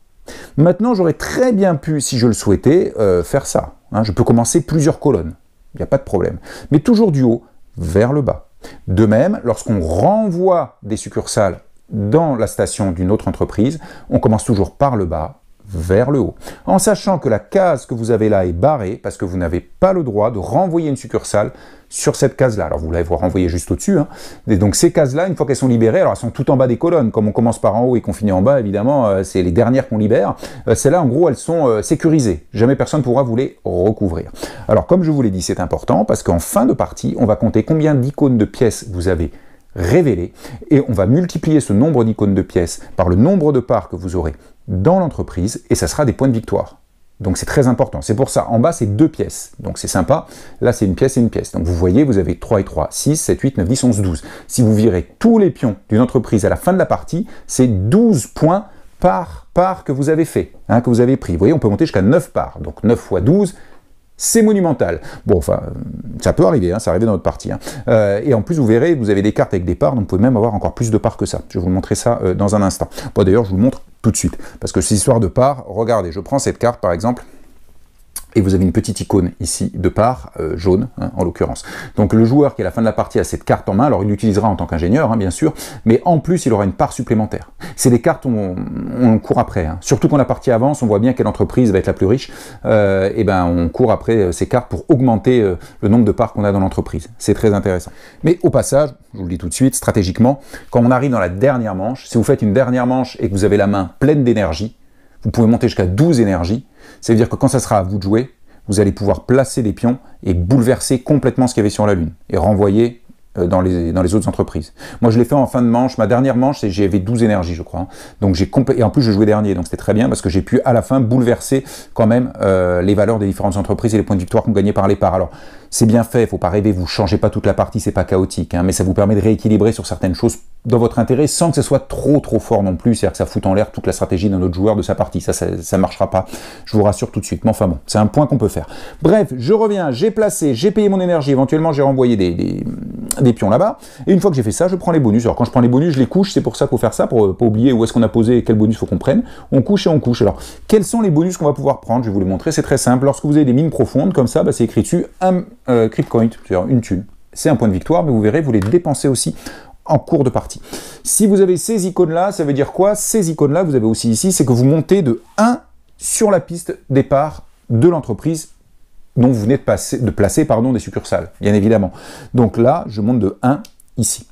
Maintenant, j'aurais très bien pu, si je le souhaitais, euh, faire ça. Hein. je peux commencer plusieurs colonnes, il n'y a pas de problème. Mais toujours du haut vers le bas. De même, lorsqu'on renvoie des succursales dans la station d'une autre entreprise, on commence toujours par le bas vers le haut. En sachant que la case que vous avez là est barrée parce que vous n'avez pas le droit de renvoyer une succursale sur cette case-là. Alors vous l'avez renvoyé juste au-dessus. Hein. Et donc ces cases-là, une fois qu'elles sont libérées, alors elles sont tout en bas des colonnes. Comme on commence par en haut et qu'on finit en bas, évidemment, euh, c'est les dernières qu'on libère. Euh, celles-là, en gros, elles sont euh, sécurisées. Jamais personne ne pourra vous les recouvrir. Alors comme je vous l'ai dit, c'est important parce qu'en fin de partie, on va compter combien d'icônes de pièces vous avez révélées et on va multiplier ce nombre d'icônes de pièces par le nombre de parts que vous aurez dans l'entreprise et ça sera des points de victoire. Donc c'est très important. C'est pour ça, en bas, c'est deux pièces. Donc c'est sympa. Là, c'est une pièce et une pièce. Donc vous voyez, vous avez 3 et 3, 6, 7, 8, 9, 10, 11, 12. Si vous virez tous les pions d'une entreprise à la fin de la partie, c'est 12 points par part que vous avez fait, hein, que vous avez pris. Vous voyez, on peut monter jusqu'à 9 parts. Donc 9 fois 12, c'est monumental. Bon, enfin, ça peut arriver, hein, ça arrivait dans notre partie. Hein. Euh, et en plus, vous verrez, vous avez des cartes avec des parts, donc vous pouvez même avoir encore plus de parts que ça. Je vais vous montrer ça euh, dans un instant. Bon, D'ailleurs, je vous le montre tout de suite, parce que cette histoire de parts, regardez, je prends cette carte par exemple, et vous avez une petite icône ici de part, euh, jaune hein, en l'occurrence. Donc le joueur qui à la fin de la partie a cette carte en main, alors il l'utilisera en tant qu'ingénieur hein, bien sûr, mais en plus il aura une part supplémentaire. C'est des cartes où on, court après, hein. surtout quand la partie avance, on voit bien quelle entreprise va être la plus riche, euh, et ben on court après euh, ces cartes pour augmenter le nombre de parts qu'on a dans l'entreprise. C'est très intéressant. Mais au passage, je vous le dis tout de suite, stratégiquement, quand on arrive dans la dernière manche, si vous faites une dernière manche et que vous avez la main pleine d'énergie, vous pouvez monter jusqu'à 12 énergies, c'est-à-dire que quand ça sera à vous de jouer, vous allez pouvoir placer des pions et bouleverser complètement ce qu'il y avait sur la Lune et renvoyer euh, dans les, autres entreprises. Moi, je l'ai fait en fin de manche. Ma dernière manche, j'avais 12 énergies, je crois. Hein. Donc, et en plus, je jouais dernier, donc c'était très bien parce que j'ai pu à la fin bouleverser quand même euh, les valeurs des différentes entreprises et les points de victoire qu'on gagnait par les parts. Alors, c'est bien fait, Il ne faut pas rêver, vous changez pas toute la partie, c'est pas chaotique, hein, mais ça vous permet de rééquilibrer sur certaines choses dans votre intérêt sans que ce soit trop trop fort non plus, c'est-à-dire que ça fout en l'air toute la stratégie d'un autre joueur de sa partie, ça, ça, marchera pas, je vous rassure tout de suite, mais enfin bon, c'est un point qu'on peut faire. Bref, je reviens, j'ai placé, j'ai payé mon énergie, éventuellement j'ai renvoyé des, des, pions là-bas, et une fois que j'ai fait ça, je prends les bonus, alors quand je prends les bonus, je les couche, c'est pour ça qu'il faut faire ça, pour euh, pas oublier où est-ce qu'on a posé et quel bonus faut qu'on prenne, on couche et on couche. Alors, quels sont les bonus qu'on va pouvoir prendre Je vais vous les montrer, c'est très simple, lorsque vous avez des mines profondes, comme ça, bah, c'est écrit dessus un euh, cest une thune, c'est un point de victoire, mais vous verrez, vous les dépensez aussi en cours de partie. Si vous avez ces icônes-là, ça veut dire quoi Ces icônes-là, vous avez aussi ici, c'est que vous montez de 1 sur la piste départ de l'entreprise dont vous venez de, passer, de placer pardon, des succursales, bien évidemment. Donc là, je monte de 1 ici.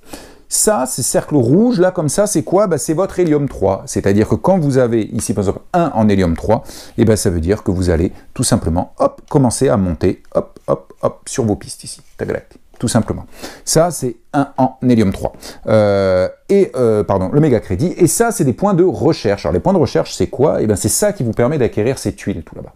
Ça, ces cercle rouge là, comme ça, c'est quoi bah, C'est votre hélium 3. C'est-à-dire que quand vous avez ici, par exemple, 1 en hélium 3, et eh ben, ça veut dire que vous allez tout simplement, hop, commencer à monter, hop, hop, hop, sur vos pistes ici tout simplement. Ça, c'est un en hélium 3. Euh, et, euh, pardon, le méga crédit. Et ça, c'est des points de recherche. Alors, les points de recherche, c'est quoi et eh bien, c'est ça qui vous permet d'acquérir ces tuiles, tout là-bas.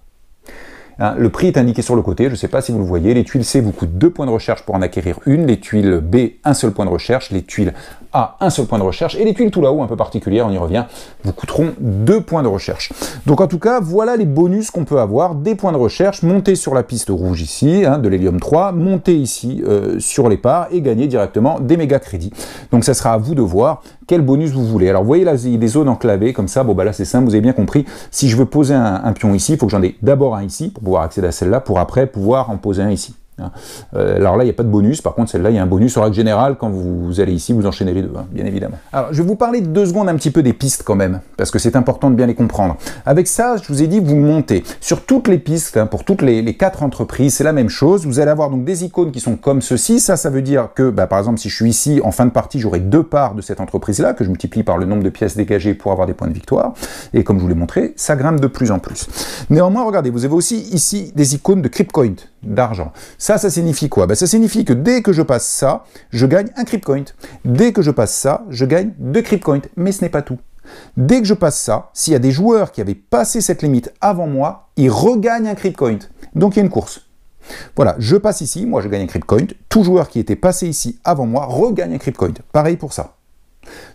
Hein, le prix est indiqué sur le côté, je ne sais pas si vous le voyez. Les tuiles C vous coûtent 2 points de recherche pour en acquérir une, les tuiles B, un seul point de recherche, les tuiles A, un seul point de recherche, et les tuiles tout là-haut, un peu particulières, on y revient, vous coûteront 2 points de recherche. Donc en tout cas, voilà les bonus qu'on peut avoir, des points de recherche, monter sur la piste rouge ici, hein, de l'hélium 3, monter ici euh, sur les parts et gagner directement des méga crédits. Donc ça sera à vous de voir quel bonus vous voulez. Alors vous voyez là, il y a des zones enclavées comme ça, bon bah là c'est simple, vous avez bien compris, si je veux poser un, pion ici, il faut que j'en ai d'abord un ici accéder à celle-là pour après pouvoir en poser un ici. Hein. Euh, alors là, il n'y a pas de bonus. Par contre, celle-là, il y a un bonus en règle générale. Quand vous, allez ici, vous enchaînez les deux, hein, bien évidemment. Alors, je vais vous parler deux secondes un petit peu des pistes quand même, parce que c'est important de bien les comprendre. Avec ça, je vous ai dit, vous montez. Sur toutes les pistes, hein, pour toutes les, quatre entreprises, c'est la même chose. Vous allez avoir donc des icônes qui sont comme ceci. Ça, ça veut dire que, bah, par exemple, si je suis ici, en fin de partie, j'aurai deux parts de cette entreprise-là, que je multiplie par le nombre de pièces dégagées pour avoir des points de victoire. Et comme je vous l'ai montré, ça grimpe de plus en plus. Néanmoins, regardez, vous avez aussi ici des icônes de CryptCoin d'argent. Ça, ça signifie quoi ben, Ça signifie que dès que je passe ça, je gagne un coin Dès que je passe ça, je gagne deux CryptCoins. Mais ce n'est pas tout. Dès que je passe ça, s'il y a des joueurs qui avaient passé cette limite avant moi, ils regagnent un coin Donc il y a une course. Voilà, je passe ici, moi je gagne un CryptCoin. Tout joueur qui était passé ici avant moi regagne un CryptCoin. Pareil pour ça.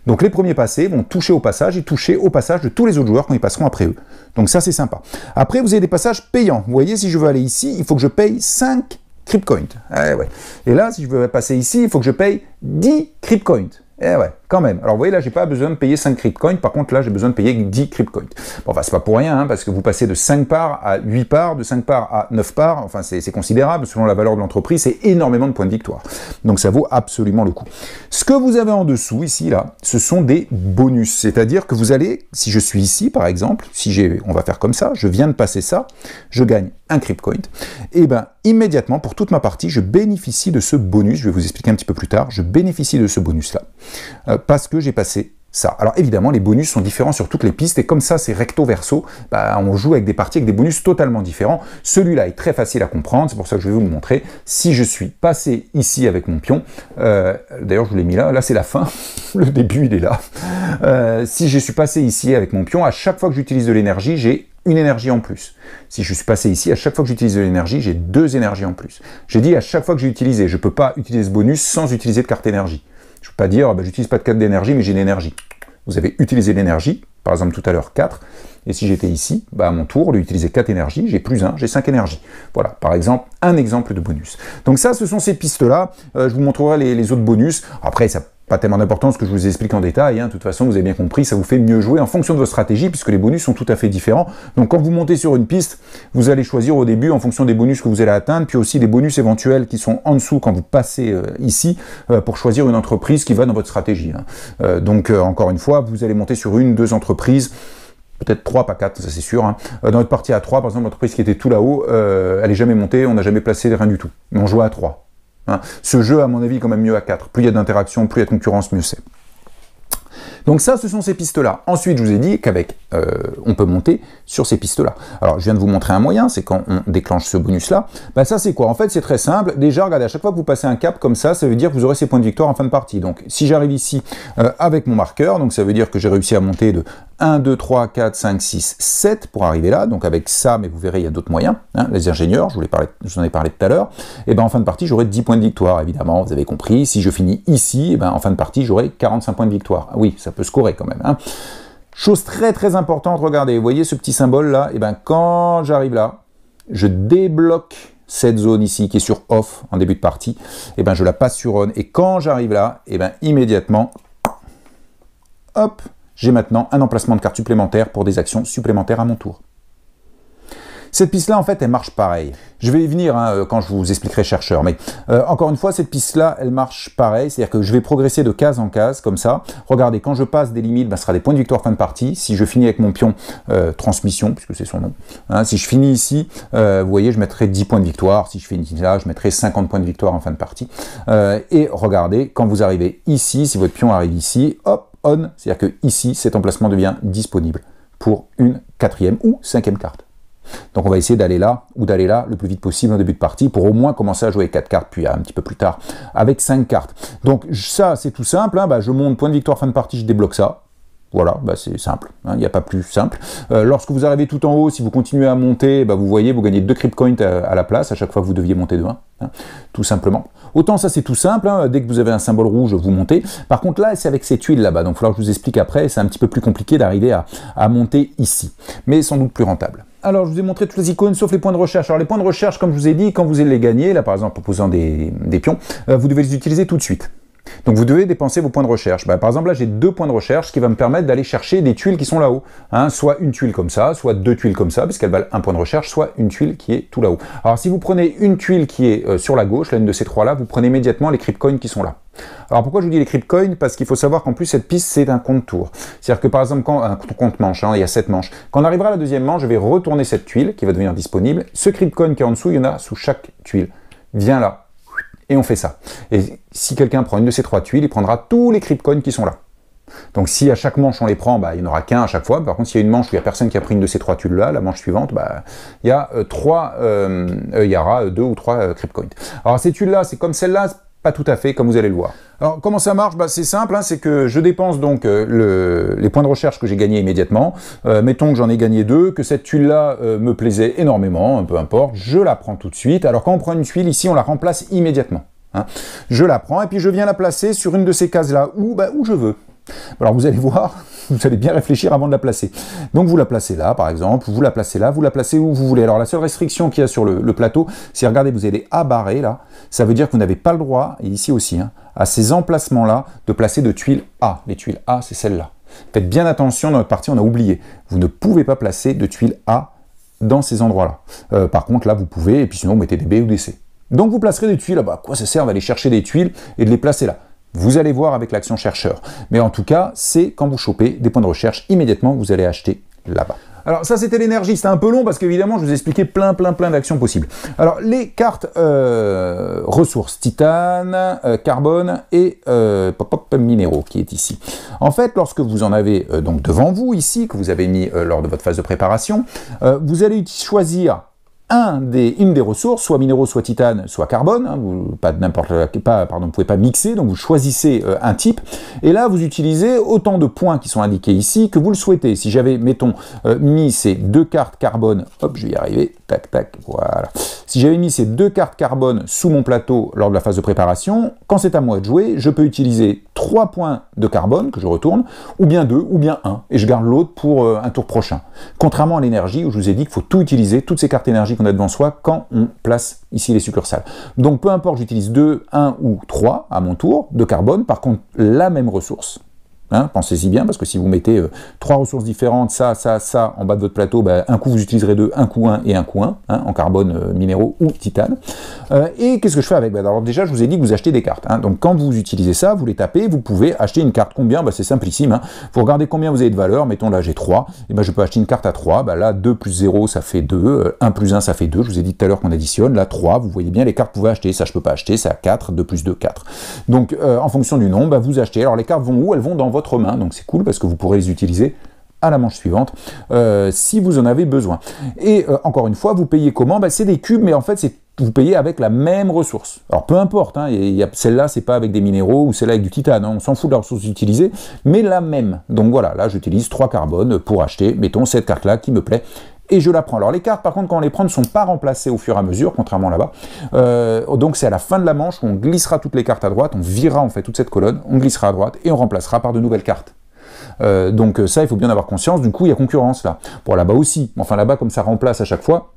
Donc les premiers passés vont toucher au passage et toucher au passage de tous les autres joueurs quand ils passeront après eux. Donc ça c'est sympa. Après vous avez des passages payants. Vous voyez si je veux aller ici, il faut que je paye 5 CryptCoins. Ah, et là si je veux passer ici, il faut que je paye 10 CryptCoins. et eh, ouais quand même. Alors vous voyez là, j'ai pas besoin de payer 5 cryptcoins, par contre là j'ai besoin de payer 10 cryptcoins. Bon enfin c'est pas pour rien, hein, parce que vous passez de 5 parts à 8 parts, de 5 parts à 9 parts, enfin c'est considérable, selon la valeur de l'entreprise, c'est énormément de points de victoire. Donc ça vaut absolument le coup. Ce que vous avez en dessous, ici, là, ce sont des bonus. C'est-à-dire que vous allez, si je suis ici par exemple, si j'ai, on va faire comme ça, je viens de passer ça, je gagne un crypto-coin, et eh ben immédiatement pour toute ma partie, je bénéficie de ce bonus, je vais vous expliquer un petit peu plus tard, je bénéficie de ce bonus là. Euh, euh, parce que j'ai passé ça. Alors évidemment, les bonus sont différents sur toutes les pistes, et comme ça c'est recto verso, bah, on joue avec des parties avec des bonus totalement différents. Celui-là est très facile à comprendre, c'est pour ça que je vais vous montrer. Si je suis passé ici avec mon pion, euh, d'ailleurs je vous l'ai mis là, là c'est la fin, le début il est là. Euh, si je suis passé ici avec mon pion, à chaque fois que j'utilise de l'énergie, j'ai une énergie en plus. Si je suis passé ici, à chaque fois que j'utilise de l'énergie, j'ai deux énergies en plus. J'ai dit à chaque fois que j'ai utilisé, je ne peux pas utiliser ce bonus sans utiliser de carte énergie. Je ne peux pas dire, ah ben, j'utilise pas de 4 d'énergie, mais j'ai l'énergie. Vous avez utilisé l'énergie, par exemple tout à l'heure 4, et si j'étais ici, bas à mon tour, utilisé 4 énergies, j'ai plus 1, j'ai 5 énergies. Voilà, par exemple, un exemple de bonus. Donc ça, ce sont ces pistes-là. Euh, je vous montrerai les, les autres bonus. Après, ça pas tellement d'importance ce que je vous explique en détail, hein. de toute façon vous avez bien compris, ça vous fait mieux jouer en fonction de vos stratégies, puisque les bonus sont tout à fait différents. Donc quand vous montez sur une piste, vous allez choisir au début en fonction des bonus que vous allez atteindre, puis aussi des bonus éventuels qui sont en dessous quand vous passez euh, ici, euh, pour choisir une entreprise qui va dans votre stratégie. Hein. Euh, donc encore une fois, vous allez monter sur une, deux entreprises peut-être trois, pas quatre, ça c'est sûr. Hein. Dans notre partie à 3, par exemple, l'entreprise qui était tout là-haut, elle n'est jamais montée, on n'a jamais placé rien du tout. Mais on jouait à trois. Hein. Ce jeu, à mon avis, est quand même mieux à 4. Plus il y a d'interactions, plus il y a de concurrence, mieux c'est. Donc ça, ce sont ces pistes-là. Ensuite, je vous ai dit qu'avec, euh, on peut monter sur ces pistes-là. Alors, je viens de vous montrer un moyen, c'est quand on déclenche ce bonus-là. ben ça, c'est quoi En fait, c'est très simple. Déjà, regardez, à chaque fois que vous passez un cap comme ça, ça veut dire que vous aurez ces points de victoire en fin de partie. Donc, si j'arrive ici euh, avec mon marqueur, donc ça veut dire que j'ai réussi à monter de 1, 2, 3, 4, 5, 6, 7 pour arriver là. Donc avec ça, mais vous verrez, il y a d'autres moyens. Hein, les ingénieurs, je vous, en ai parlé tout à l'heure. Et eh bien en fin de partie, j'aurai 10 points de victoire, évidemment, vous avez compris. Si je finis ici, et eh ben en fin de partie, j'aurai 45 points de victoire. Ah oui, ça peut se courir quand même. Hein. Chose très très importante, regardez, vous voyez ce petit symbole là Et eh ben quand j'arrive là, je débloque cette zone ici qui est sur off en début de partie, et ben je la passe sur on. Et quand j'arrive là, et ben immédiatement, hop, j'ai maintenant un emplacement de carte supplémentaire pour des actions supplémentaires à mon tour. Cette piste-là, en fait, elle marche pareil. Je vais y venir hein, euh, quand je vous expliquerai chercheur, mais euh, encore une fois, cette piste-là, elle marche pareil, c'est-à-dire que je vais progresser de case en case, comme ça. Regardez, quand je passe des limites, bah, ce sera des points de victoire fin de partie. Si je finis avec mon pion euh, transmission, puisque c'est son nom, hein, si je finis ici, vous voyez, je mettrai 10 points de victoire. Si je finis là, je mettrai 50 points de victoire en fin de partie. et regardez, quand vous arrivez ici, si votre pion arrive ici, hop, c'est-à-dire que ici, cet emplacement devient disponible pour une quatrième ou cinquième carte. Donc on va essayer d'aller là ou d'aller là le plus vite possible en début de partie pour au moins commencer à jouer quatre cartes, puis un petit peu plus tard avec cinq cartes. Donc ça c'est tout simple, hein. bah, je monte point de victoire fin de partie, je débloque ça, voilà, bah, c'est simple, hein, il n'y a pas plus simple. Euh, lorsque vous arrivez tout en haut, si vous continuez à monter, bah, vous voyez, vous gagnez deux CryptCoins à, la place, à chaque fois que vous deviez monter de 1, hein, tout simplement. Autant ça c'est tout simple, hein, dès que vous avez un symbole rouge, vous montez. Par contre là, c'est avec ces tuiles là-bas, donc il faudra que je vous explique après, c'est un petit peu plus compliqué d'arriver à, monter ici, mais sans doute plus rentable. Alors, je vous ai montré toutes les icônes sauf les points de recherche. Alors, les points de recherche, comme je vous ai dit, quand vous allez les gagner, là par exemple en posant des, pions, euh, vous devez les utiliser tout de suite. Donc vous devez dépenser vos points de recherche. Bah, par exemple, là j'ai deux points de recherche, qui va me permettre d'aller chercher des tuiles qui sont là-haut. Hein. soit une tuile comme ça, soit deux tuiles comme ça, parce puisqu'elles valent un point de recherche, soit une tuile qui est tout là-haut. Alors si vous prenez une tuile qui est euh, sur la gauche, l'une de ces trois-là, vous prenez immédiatement les cryptcoins qui sont là. Alors pourquoi je vous dis les cryptcoins Parce qu'il faut savoir qu'en plus cette piste c'est un compte tour. C'est-à-dire que par exemple quand un compte manche, hein, il y a sept manches. Quand on arrivera à la deuxième manche, je vais retourner cette tuile qui va devenir disponible. Ce cryptcoin qui est en dessous, il y en a sous chaque tuile. Viens là, et on fait ça. Et si quelqu'un prend une de ces trois tuiles, il prendra tous les cryptcoins qui sont là. Donc si à chaque manche on les prend, bah, il n'y en aura qu'un à chaque fois. Par contre, s'il y a une manche où il n'y a personne qui a pris une de ces trois tuiles-là, la manche suivante, bah, il y a euh, trois, euh, euh, il y aura deux ou trois euh, cryptcoins. Alors ces tuiles-là, c'est comme celle-là, pas tout à fait comme vous allez le voir. Alors comment ça marche bah, C'est simple, hein, c'est que je dépense donc euh, les points de recherche que j'ai gagnés immédiatement. Euh, mettons que j'en ai gagné deux, que cette tuile-là euh, me plaisait énormément, hein, peu importe, je la prends tout de suite. Alors quand on prend une tuile ici, on la remplace immédiatement. Hein. Je la prends et puis je viens la placer sur une de ces cases-là, où, bah, où je veux. Alors vous allez voir, vous allez bien réfléchir avant de la placer. Donc vous la placez là, par exemple, vous la placez là, vous la placez où vous voulez. Alors la seule restriction qu'il y a sur le, plateau, c'est regardez, vous avez à barré là, ça veut dire que vous n'avez pas le droit, et ici aussi, hein, à ces emplacements-là, de placer de tuiles A. Les tuiles A, c'est celles-là. Faites bien attention, dans notre partie, on a oublié. Vous ne pouvez pas placer de tuiles A dans ces endroits-là. Euh, par contre, là, vous pouvez, et puis sinon, vous mettez des B ou des C. Donc vous placerez des tuiles là-bas. À quoi ça sert d'aller chercher des tuiles et de les placer là vous allez voir avec l'action chercheur. Mais en tout cas, c'est quand vous chopez des points de recherche, immédiatement, vous allez acheter là-bas. Alors ça c'était l'énergie, c'était un peu long parce qu'évidemment je vous expliqué plein plein plein d'actions possibles. Alors les cartes euh, ressources titane, euh, carbone et euh, pop, minéraux qui est ici. En fait lorsque vous en avez donc devant vous ici, que vous avez mis lors de votre phase de préparation, vous allez choisir un des, une des ressources, soit minéraux, soit titane, soit carbone. Hein, vous, pas n'importe, pas, pardon, vous pouvez pas mixer, donc vous choisissez euh, un type. Et là, vous utilisez autant de points qui sont indiqués ici que vous le souhaitez. Si j'avais, mettons, euh, mis ces deux cartes carbone, hop, je vais y arriver, tac, tac, voilà. Si j'avais mis ces deux cartes carbone sous mon plateau lors de la phase de préparation, quand c'est à moi de jouer, je peux utiliser trois points de carbone que je retourne, ou bien deux, ou bien un, et je garde l'autre pour euh, un tour prochain. Contrairement à l'énergie, où je vous ai dit qu'il faut tout utiliser, toutes ces cartes énergie qu'on a devant soi quand on place ici les succursales. Donc peu importe, j'utilise 2, 1 ou 3 à mon tour de carbone, par contre la même ressource, Hein, pensez-y bien, parce que si vous mettez euh, trois ressources différentes, ça, ça, ça, en bas de votre plateau, bah, un coup vous utiliserez deux, un coup un et un coup un, hein, en carbone, euh, minéraux ou titane. Euh, et qu'est-ce que je fais avec Alors bah, déjà, je vous ai dit que vous achetez des cartes. Hein. donc quand vous utilisez ça, vous les tapez, vous pouvez acheter une carte combien bah, C'est simplissime. Vous regardez combien vous avez de valeur, mettons là j'ai 3, et eh ben je peux acheter une carte à 3, là 2 plus 0 ça fait 2, 1 plus 1 ça fait 2, je vous ai dit tout à l'heure qu'on additionne, là 3, vous voyez bien les cartes que vous pouvez acheter, ça je peux pas acheter, c'est à 4, 2 plus 2, 4. Donc en fonction du nombre, vous achetez. Alors les cartes vont où Elles vont dans votre main, donc c'est cool parce que vous pourrez les utiliser à la manche suivante euh, si vous en avez besoin. Et euh, encore une fois, vous payez comment bah, C'est des cubes, mais en fait, c'est vous payez avec la même ressource. Alors peu importe, hein, celle-là, c'est pas avec des minéraux ou celle-là avec du titane, hein, on s'en fout de la ressource utilisée, mais la même. Donc voilà, là j'utilise trois carbones pour acheter, mettons, cette carte-là qui me plaît et je la prends. Alors les cartes, par contre, quand on les prend, ne sont pas remplacées au fur et à mesure, contrairement là-bas. Euh, donc c'est à la fin de la manche où on glissera toutes les cartes à droite, on virera en fait toute cette colonne, on glissera à droite et on remplacera par de nouvelles cartes. Euh, donc ça, il faut bien avoir conscience. Du coup, il y a concurrence là. Bon, là-bas aussi. Enfin, là-bas, comme ça remplace à chaque fois,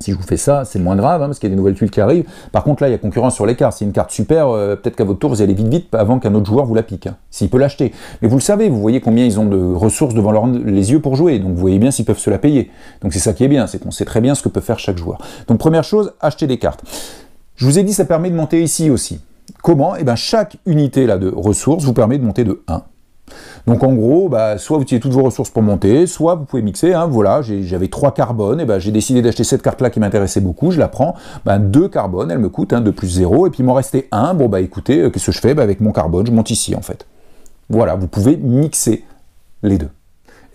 si je vous fais ça, c'est moins grave, hein, parce qu'il y a des nouvelles tuiles qui arrivent. Par contre, là, il y a concurrence sur les cartes. C'est une carte super, euh, peut-être qu'à votre tour, vous allez vite vite avant qu'un autre joueur vous la pique, hein, s'il peut l'acheter. Mais vous le savez, vous voyez combien ils ont de ressources devant les yeux pour jouer, donc vous voyez bien s'ils peuvent se la payer. Donc c'est ça qui est bien, c'est qu'on sait très bien ce que peut faire chaque joueur. Donc première chose, acheter des cartes. Je vous ai dit, ça permet de monter ici aussi. Comment Eh bien, chaque unité là, de ressources vous permet de monter de 1. Donc en gros, bah, soit vous utilisez toutes vos ressources pour monter, soit vous pouvez mixer. Hein. voilà, j'avais trois carbones, et eh bah, ben, j'ai décidé d'acheter cette carte-là qui m'intéressait beaucoup, je la prends. Ben, deux carbones, elle me coûte 2 hein, plus 0, et puis il m'en restait un. Bon, bah écoutez, euh, qu'est-ce que je fais bah, Avec mon carbone, je monte ici en fait. Voilà, vous pouvez mixer les deux.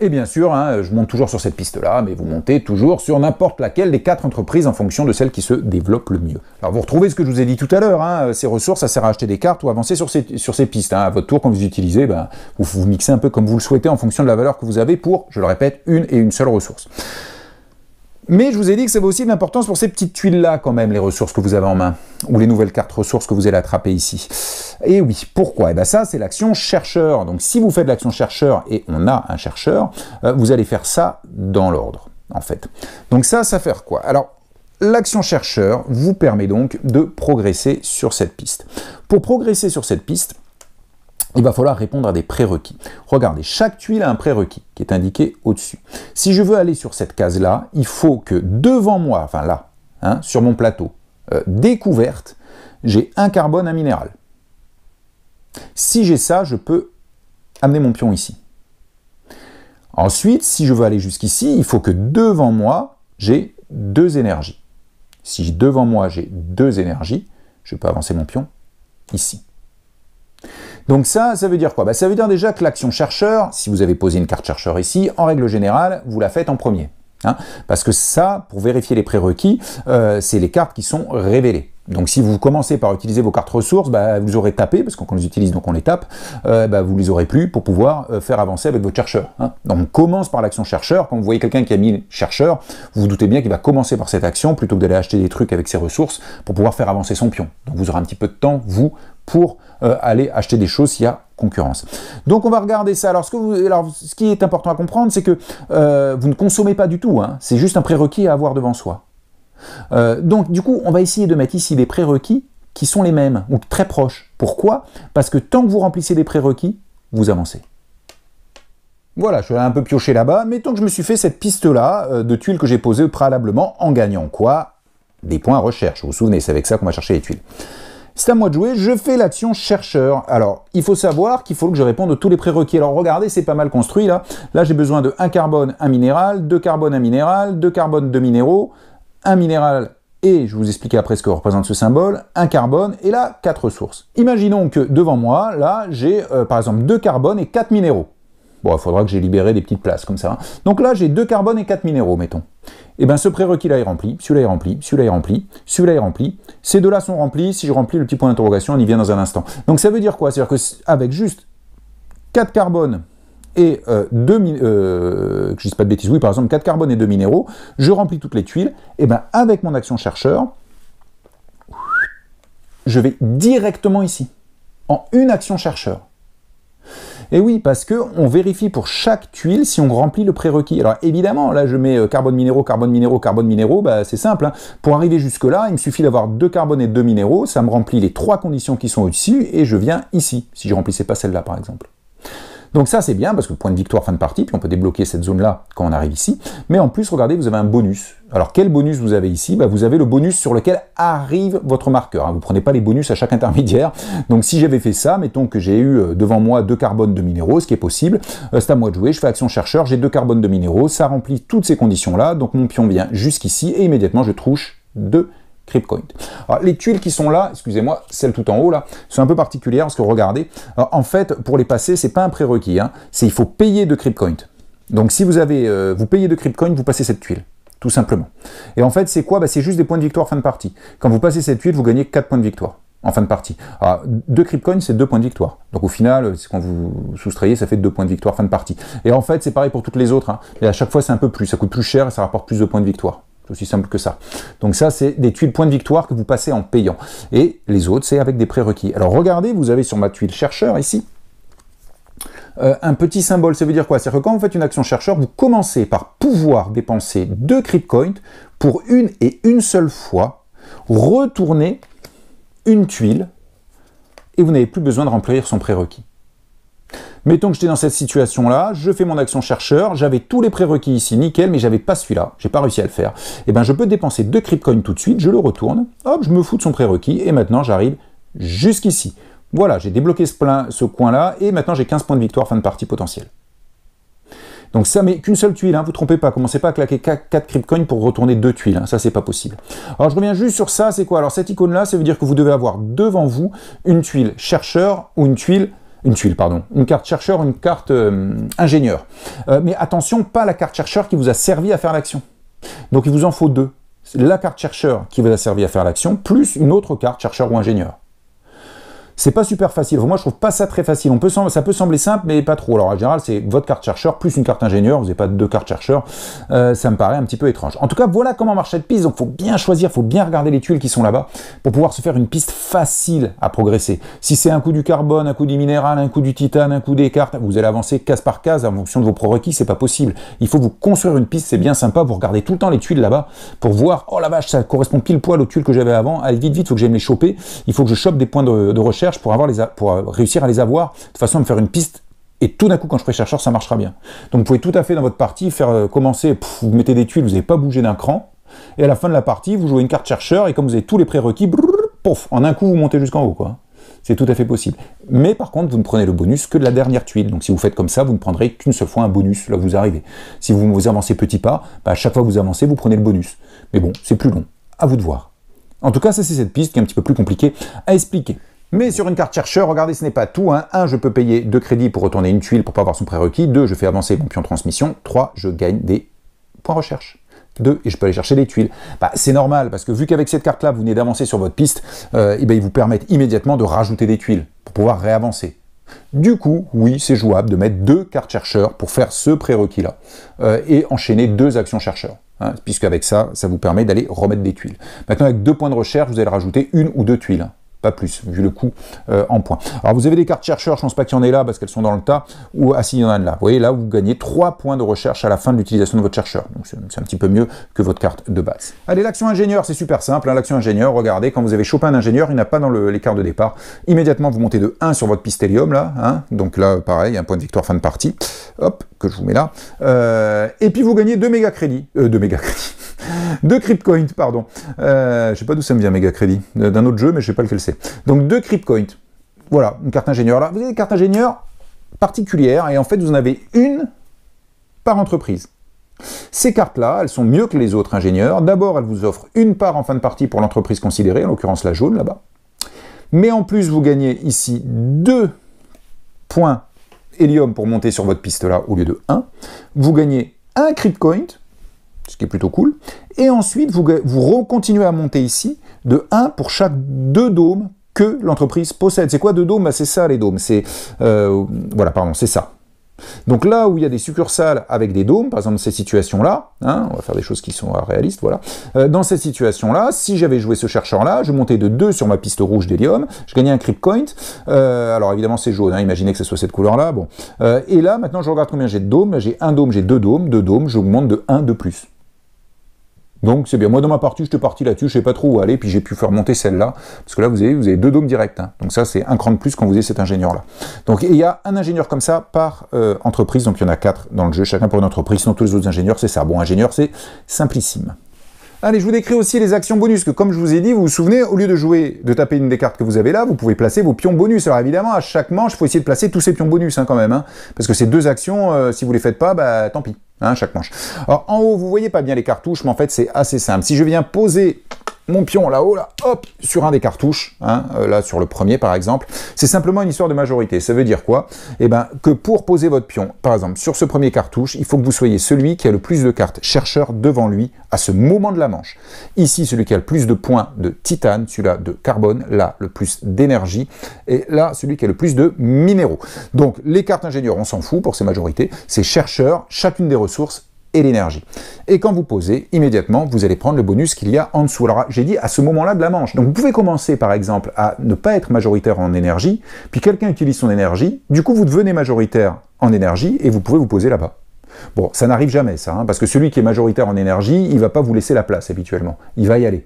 Et bien sûr, hein, je monte toujours sur cette piste-là, mais vous montez toujours sur n'importe laquelle des quatre entreprises en fonction de celle qui se développe le mieux. Alors vous retrouvez ce que je vous ai dit tout à l'heure, hein, euh, ces ressources, ça sert à acheter des cartes ou avancer sur ces, sur ces pistes. Hein. À votre tour, quand vous utilisez, ben, vous, vous mixez un peu comme vous le souhaitez en fonction de la valeur que vous avez pour, je le répète, une et une seule ressource. Mais je vous ai dit que ça avait aussi de l'importance pour ces petites tuiles-là, quand même, les ressources que vous avez en main, ou les nouvelles cartes ressources que vous allez attraper ici. Et oui, pourquoi Et eh bien ça, c'est l'action chercheur. Donc si vous faites l'action chercheur, et on a un chercheur, euh, vous allez faire ça dans l'ordre, en fait. Donc ça, ça fait quoi Alors, L'action chercheur vous permet donc de progresser sur cette piste. Pour progresser sur cette piste, il va falloir répondre à des prérequis. Regardez, chaque tuile a un prérequis qui est indiqué au-dessus. Si je veux aller sur cette case-là, il faut que devant moi, enfin là, hein, sur mon plateau, euh, découverte, j'ai un carbone, un minéral. Si j'ai ça, je peux amener mon pion ici. Ensuite, si je veux aller jusqu'ici, il faut que devant moi, j'ai deux énergies. Si devant moi, j'ai deux énergies, je peux avancer mon pion ici. Donc ça, ça veut dire quoi bah, Ça veut dire déjà que l'action chercheur, si vous avez posé une carte chercheur ici, en règle générale, vous la faites en premier. Hein. parce que ça, pour vérifier les prérequis, euh, c'est les cartes qui sont révélées. Donc si vous commencez par utiliser vos cartes ressources, bah, vous aurez tapé, parce qu'on les utilise, donc on les tape, euh, bah, vous les aurez plus pour pouvoir euh, faire avancer avec votre chercheur. Hein. Donc on commence par l'action chercheur. Quand vous voyez quelqu'un qui a mis chercheur, vous vous doutez bien qu'il va commencer par cette action plutôt que d'aller acheter des trucs avec ses ressources pour pouvoir faire avancer son pion. Donc vous aurez un petit peu de temps, vous, pour euh, aller acheter des choses s'il y a concurrence. Donc on va regarder ça. Alors ce, qui est important à comprendre, c'est que euh, vous ne consommez pas du tout. Hein. C'est juste un prérequis à avoir devant soi. Euh, donc du coup, on va essayer de mettre ici des prérequis qui sont les mêmes ou très proches. Pourquoi Parce que tant que vous remplissez des prérequis, vous avancez. Voilà, je suis un peu pioché là-bas, mais tant que je me suis fait cette piste-là de tuiles que j'ai posées préalablement en gagnant quoi Des points à recherche. Vous vous souvenez, c'est avec ça qu'on va chercher les tuiles. C'est à moi de jouer, je fais l'action chercheur. Alors, il faut savoir qu'il faut que je réponde à tous les prérequis. Alors regardez, c'est pas mal construit là. Là, j'ai besoin de un carbone, un minéral, deux carbone un minéral, deux carbone de minéraux, un minéral et je vous expliquer après ce que représente ce symbole, un carbone et là, quatre ressources. Imaginons que devant moi, là, j'ai euh, par exemple deux carbones et quatre minéraux. Bon, il faudra que j'ai libéré des petites places comme ça. Donc là, j'ai deux carbones et quatre minéraux, mettons. Et eh bien ce prérequis-là est rempli, celui-là est rempli, celui-là est rempli, celui-là est rempli. Ces deux-là sont remplis. Si je remplis le petit point d'interrogation, on y vient dans un instant. Donc ça veut dire quoi C'est-à-dire qu'avec juste quatre carbones et euh, deux... Euh, je dis pas de bêtises, oui, par exemple 4 carbones et 2 minéraux, je remplis toutes les tuiles, et eh bien avec mon action chercheur, je vais directement ici, en une action chercheur. Et oui, parce que on vérifie pour chaque tuile si on remplit le prérequis. Alors évidemment, là je mets euh, carbone minéraux, carbone minéraux, carbone minéraux, bah, c'est simple. Hein. Pour arriver jusque-là, il me suffit d'avoir deux carbones et deux minéraux, ça me remplit les trois conditions qui sont au et je viens ici, si je remplissais pas celle-là par exemple. Donc ça c'est bien parce que point de victoire fin de partie, puis on peut débloquer cette zone-là quand on arrive ici. Mais en plus, regardez, vous avez un bonus. Alors quel bonus vous avez ici bah, Vous avez le bonus sur lequel arrive votre marqueur. Hein. Vous ne prenez pas les bonus à chaque intermédiaire. Donc si j'avais fait ça, mettons que j'ai eu euh, devant moi deux carbones de minéraux, ce qui est possible, euh, c'est à moi de jouer, je fais action chercheur, j'ai deux carbones de minéraux, ça remplit toutes ces conditions-là, donc mon pion vient jusqu'ici et immédiatement je touche deux alors, les tuiles qui sont là, excusez-moi, celles tout en haut là, sont un peu particulières parce que regardez, euh, en fait, pour les passer, c'est pas un prérequis, hein, c'est il faut payer de crypto. Donc si vous avez, euh, vous payez de crypto, vous passez cette tuile tout simplement. Et en fait, c'est quoi bah, C'est juste des points de victoire fin de partie. Quand vous passez cette tuile, vous gagnez 4 points de victoire en fin de partie. Alors, deux c'est 2 points de victoire. Donc au final, c'est quand vous soustrayez, ça fait 2 points de victoire fin de partie. Et en fait, c'est pareil pour toutes les autres. Et hein. à chaque fois, c'est un peu plus. Ça coûte plus cher et ça rapporte plus de points de victoire. C'est aussi simple que ça. Donc ça, c'est des tuiles points de victoire que vous passez en payant. Et les autres, c'est avec des prérequis. Alors regardez, vous avez sur ma tuile chercheur ici, euh, un petit symbole, ça veut dire quoi C'est-à-dire que quand vous faites une action chercheur, vous commencez par pouvoir dépenser deux CryptCoins pour une et une seule fois retourner une tuile et vous n'avez plus besoin de remplir son prérequis. Mettons que j'étais dans cette situation-là, je fais mon action chercheur, j'avais tous les prérequis ici, nickel, mais j'avais pas celui-là, j'ai pas réussi à le faire. Et eh bien, je peux dépenser deux Cryptcoins tout de suite, je le retourne, hop, je me fous de son prérequis, et maintenant j'arrive jusqu'ici. Voilà, j'ai débloqué ce, ce coin-là, et maintenant j'ai 15 points de victoire fin de partie potentielle. Donc ça, mais qu'une seule tuile, hein, vous trompez pas, commencez pas à claquer 4 cryptcoins pour retourner deux tuiles, hein, ça c'est pas possible. Alors je reviens juste sur ça, c'est quoi Alors cette icône-là, ça veut dire que vous devez avoir devant vous une tuile chercheur ou une tuile une tuile, pardon, une carte chercheur, une carte euh, ingénieur. Euh, mais attention, pas la carte chercheur qui vous a servi à faire l'action. Donc il vous en faut deux. La carte chercheur qui vous a servi à faire l'action, plus une autre carte chercheur ou ingénieur. C'est pas super facile. Moi, je trouve pas ça très facile. ça peut sembler simple, mais pas trop. Alors, en général, c'est votre carte chercheur plus une carte ingénieur. Vous n'avez pas deux cartes chercheur. Euh, ça me paraît un petit peu étrange. En tout cas, voilà comment marche cette piste. Donc, faut bien choisir, faut bien regarder les tuiles qui sont là-bas pour pouvoir se faire une piste facile à progresser. Si c'est un coup du carbone, un coup du minéral, un coup du titane, un coup des cartes, vous allez avancer case par case en fonction de vos prérequis. C'est pas possible. Il faut vous construire une piste. C'est bien sympa. Vous regardez tout le temps les tuiles là-bas pour voir. Oh la vache, ça correspond pile poil aux tuiles que j'avais avant. Allez vite, vite, faut que j'aime les choper. Il faut que je chope des points de recherche pour, avoir les euh, réussir à les avoir, de façon à me faire une piste et tout d'un coup, quand je ferai chercheur, ça marchera bien. Donc vous pouvez tout à fait dans votre partie faire euh, commencer, vous mettez des tuiles, vous n'avez pas bougé d'un cran, et à la fin de la partie, vous jouez une carte chercheur, et comme vous avez tous les prérequis, brrr, en un coup, vous montez jusqu'en haut, quoi. C'est tout à fait possible. Mais par contre, vous ne prenez le bonus que de la dernière tuile. Donc si vous faites comme ça, vous ne prendrez qu'une seule fois un bonus, là vous arrivez. Si vous, vous avancez petit pas, bah, à chaque fois que vous avancez, vous prenez le bonus. Mais bon, c'est plus long. À vous de voir. En tout cas, ça c'est cette piste qui est un petit peu plus compliquée à expliquer. Mais sur une carte chercheur, regardez, ce n'est pas tout. Hein. Un, je peux payer deux crédits pour retourner une tuile pour pas avoir son prérequis. 2. Je fais avancer mon pion de transmission. 3. Je gagne des points recherche. 2 et je peux aller chercher des tuiles. Bah, c'est normal parce que vu qu'avec cette carte-là, vous venez d'avancer sur votre piste, et euh, eh ben, ils vous permettent immédiatement de rajouter des tuiles pour pouvoir réavancer. Du coup, oui, c'est jouable de mettre deux cartes chercheurs pour faire ce prérequis-là euh, et enchaîner deux actions chercheurs. Hein, puisque avec ça, ça vous permet d'aller remettre des tuiles. Maintenant, avec deux points de recherche, vous allez rajouter une ou deux tuiles pas plus, vu le coût euh, en points. Alors vous avez des cartes chercheurs, je pense pas qu'il y en ait là parce qu'elles sont dans le tas, ou ah il y en a là. Vous voyez là, vous gagnez 3 points de recherche à la fin de l'utilisation de votre chercheur. Donc c'est un petit peu mieux que votre carte de base. Allez, l'action ingénieur, c'est super simple. Hein, l'action ingénieur, regardez, quand vous avez chopé un ingénieur, il n'a pas dans les cartes de départ. Immédiatement, vous montez de 1 sur votre pistélium là. Hein. donc là, pareil, un point de victoire fin de partie. Hop, que je vous mets là. Euh, et puis vous gagnez 2 méga crédits. Euh, 2 méga crédits. Deux Cryptcoins, pardon. Euh, je sais pas d'où ça me vient, méga crédit. Euh, d'un autre jeu, mais je sais pas lequel c'est. Donc deux Cryptcoins. Voilà, une carte ingénieur. là. vous avez des cartes ingénieurs particulières, et en fait, vous en avez une par entreprise. Ces cartes-là, elles sont mieux que les autres ingénieurs. D'abord, elles vous offrent une part en fin de partie pour l'entreprise considérée, en l'occurrence la jaune là-bas. Mais en plus, vous gagnez ici deux points Helium pour monter sur votre piste là au lieu de un. Vous gagnez un Cryptcoin ce qui est plutôt cool. Et ensuite, vous, vous continuez à monter ici de 1 pour chaque deux dômes que l'entreprise possède. C'est quoi deux dômes bah, C'est ça les dômes. C'est euh, voilà, pardon, c'est ça. Donc là où il y a des succursales avec des dômes, par exemple ces situations-là, hein, on va faire des choses qui sont euh, réalistes, voilà. Euh, dans ces situations-là, si j'avais joué ce chercheur-là, je montais de 2 sur ma piste rouge d'hélium, je gagnais un creep coin. alors évidemment c'est jaune, hein, imaginez que ce soit cette couleur-là. Bon. et là maintenant je regarde combien j'ai de dômes, j'ai un dôme, j'ai deux dômes, deux dômes, j'augmente de 1 de plus. Donc c'est bien. Moi dans ma partie, je suis parti là-dessus, je sais pas trop où aller, puis j'ai pu faire monter celle-là, parce que là vous avez, vous avez deux dômes directs. Hein. Donc ça c'est un cran de plus quand vous avez cet ingénieur-là. Donc il y a un ingénieur comme ça par euh, entreprise, donc il y en a quatre dans le jeu, chacun pour une entreprise, sinon tous les autres ingénieurs c'est ça. Bon ingénieur c'est simplissime. Allez, je vous décris aussi les actions bonus, que comme je vous ai dit, vous vous souvenez, au lieu de jouer, de taper une des cartes que vous avez là, vous pouvez placer vos pions bonus. Alors évidemment, à chaque manche, il faut essayer de placer tous ces pions bonus hein, quand même, hein. parce que ces deux actions, euh, si vous les faites pas, bah tant pis. Hein, chaque manche. Alors en haut, vous voyez pas bien les cartouches, mais en fait c'est assez simple. Si je viens poser mon pion là-haut, là, hop, sur un des cartouches, hein, euh, là sur le premier par exemple. C'est simplement une histoire de majorité. Ça veut dire quoi Eh bien que pour poser votre pion, par exemple sur ce premier cartouche, il faut que vous soyez celui qui a le plus de cartes chercheurs devant lui à ce moment de la manche. Ici, celui qui a le plus de points de titane, celui-là de carbone, là le plus d'énergie, et là celui qui a le plus de minéraux. Donc les cartes ingénieurs, on s'en fout pour ces majorités. Ces chercheurs, chacune des ressources et l'énergie. Et quand vous posez, immédiatement, vous allez prendre le bonus qu'il y a en dessous. Alors j'ai dit à ce moment-là de la manche. Donc vous pouvez commencer par exemple à ne pas être majoritaire en énergie, puis quelqu'un utilise son énergie, du coup vous devenez majoritaire en énergie et vous pouvez vous poser là-bas. Bon, ça n'arrive jamais ça, hein, parce que celui qui est majoritaire en énergie, il va pas vous laisser la place habituellement. Il va y aller.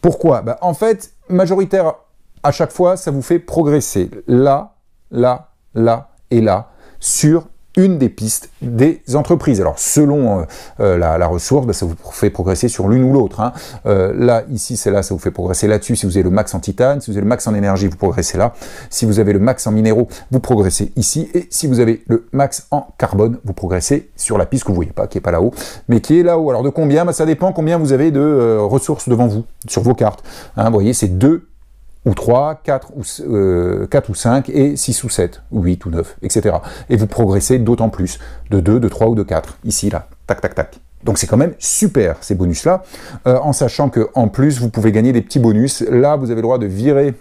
Pourquoi bah, En fait, majoritaire à chaque fois, ça vous fait progresser là, là, là et là sur une des pistes des entreprises. Alors selon euh, euh, la, ressource, bah, ça vous fait progresser sur l'une ou l'autre. Hein. Euh, là, ici, c'est là, ça vous fait progresser là-dessus. Si vous avez le max en titane, si vous avez le max en énergie, vous progressez là. Si vous avez le max en minéraux, vous progressez ici. Et si vous avez le max en carbone, vous progressez sur la piste que vous voyez pas, qui est pas là-haut, mais qui est là-haut. Alors de combien bah, Ça dépend combien vous avez de ressources devant vous sur vos cartes. Hein. vous voyez, c'est deux ou 3, 4 ou, 4 euh, ou 5, et 6 ou 7, ou 8 ou 9, etc. Et vous progressez d'autant plus, de 2, de 3 ou de 4, ici, là, tac, tac, tac. Donc c'est quand même super ces bonus-là, euh, en sachant que en plus vous pouvez gagner des petits bonus. Là vous avez le droit de virer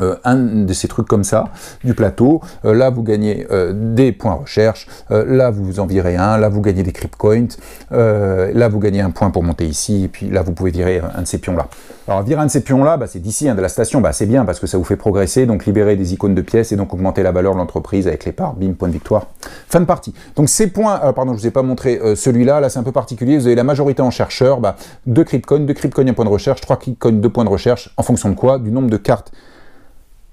euh, un de ces trucs comme ça du plateau. Euh, là, vous gagnez euh, des points recherche. là, vous en virez un. Là, vous gagnez des creep coins. là, vous gagnez un point pour monter ici. Et puis là, vous pouvez virer un de ces pions-là. Alors, virer un de ces pions-là, bah, c'est d'ici, un hein, de la station. Bah, c'est bien parce que ça vous fait progresser, donc libérer des icônes de pièces et donc augmenter la valeur de l'entreprise avec les parts. Bim, point de victoire. Fin de partie. Donc, ces points, pardon, je ne vous ai pas montré celui-là. Là, c'est un peu particulier. Vous avez la majorité en chercheurs, Bah, deux creep deux creep un point de recherche, trois creep deux points de recherche. En fonction de quoi Du nombre de cartes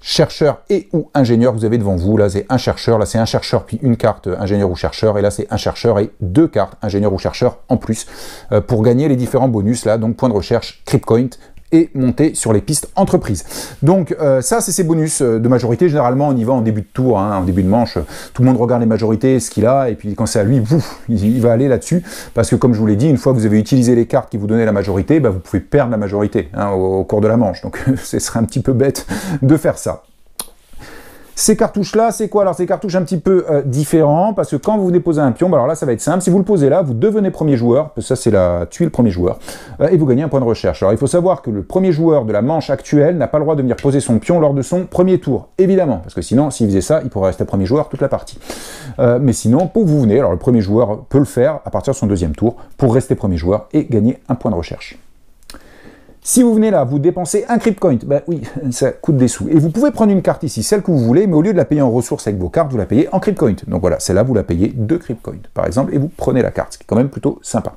chercheur et ou ingénieur vous avez devant vous. Là, c'est un chercheur, là, c'est un chercheur, puis une carte euh, ingénieur ou chercheur, et là, c'est un chercheur et deux cartes ingénieur ou chercheur en plus euh, pour gagner les différents bonus. Là, donc point de recherche, CryptCoin, et monter sur les pistes entreprises. Donc euh, ça, c'est ses bonus euh, de majorité. Généralement, on y va en début de tour, hein, en début de manche. Tout le monde regarde les majorités, ce qu'il a, et puis quand c'est à lui, vous il, va aller là-dessus. Parce que comme je vous l'ai dit, une fois que vous avez utilisé les cartes qui vous donnaient la majorité, bah, vous pouvez perdre la majorité hein, au, cours de la manche. Donc ce serait un petit peu bête de faire ça. Ces cartouches-là, c'est quoi Alors, ces cartouches un petit peu euh, différents, parce que quand vous déposez un pion, bah, alors là, ça va être simple. Si vous le posez là, vous devenez premier joueur, ça, c'est la tuile premier joueur, euh, et vous gagnez un point de recherche. Alors, il faut savoir que le premier joueur de la manche actuelle n'a pas le droit de venir poser son pion lors de son premier tour, évidemment, parce que sinon, s'il faisait ça, il pourrait rester premier joueur toute la partie. Euh, mais sinon, pour vous venez, alors le premier joueur peut le faire à partir de son deuxième tour, pour rester premier joueur et gagner un point de recherche. Si vous venez là, vous dépensez un CryptCoin, ben oui, ça coûte des sous. Et vous pouvez prendre une carte ici, celle que vous voulez, mais au lieu de la payer en ressources avec vos cartes, vous la payez en CryptCoin. Donc voilà, celle-là, vous la payez de CryptCoin, par exemple, et vous prenez la carte, ce qui est quand même plutôt sympa.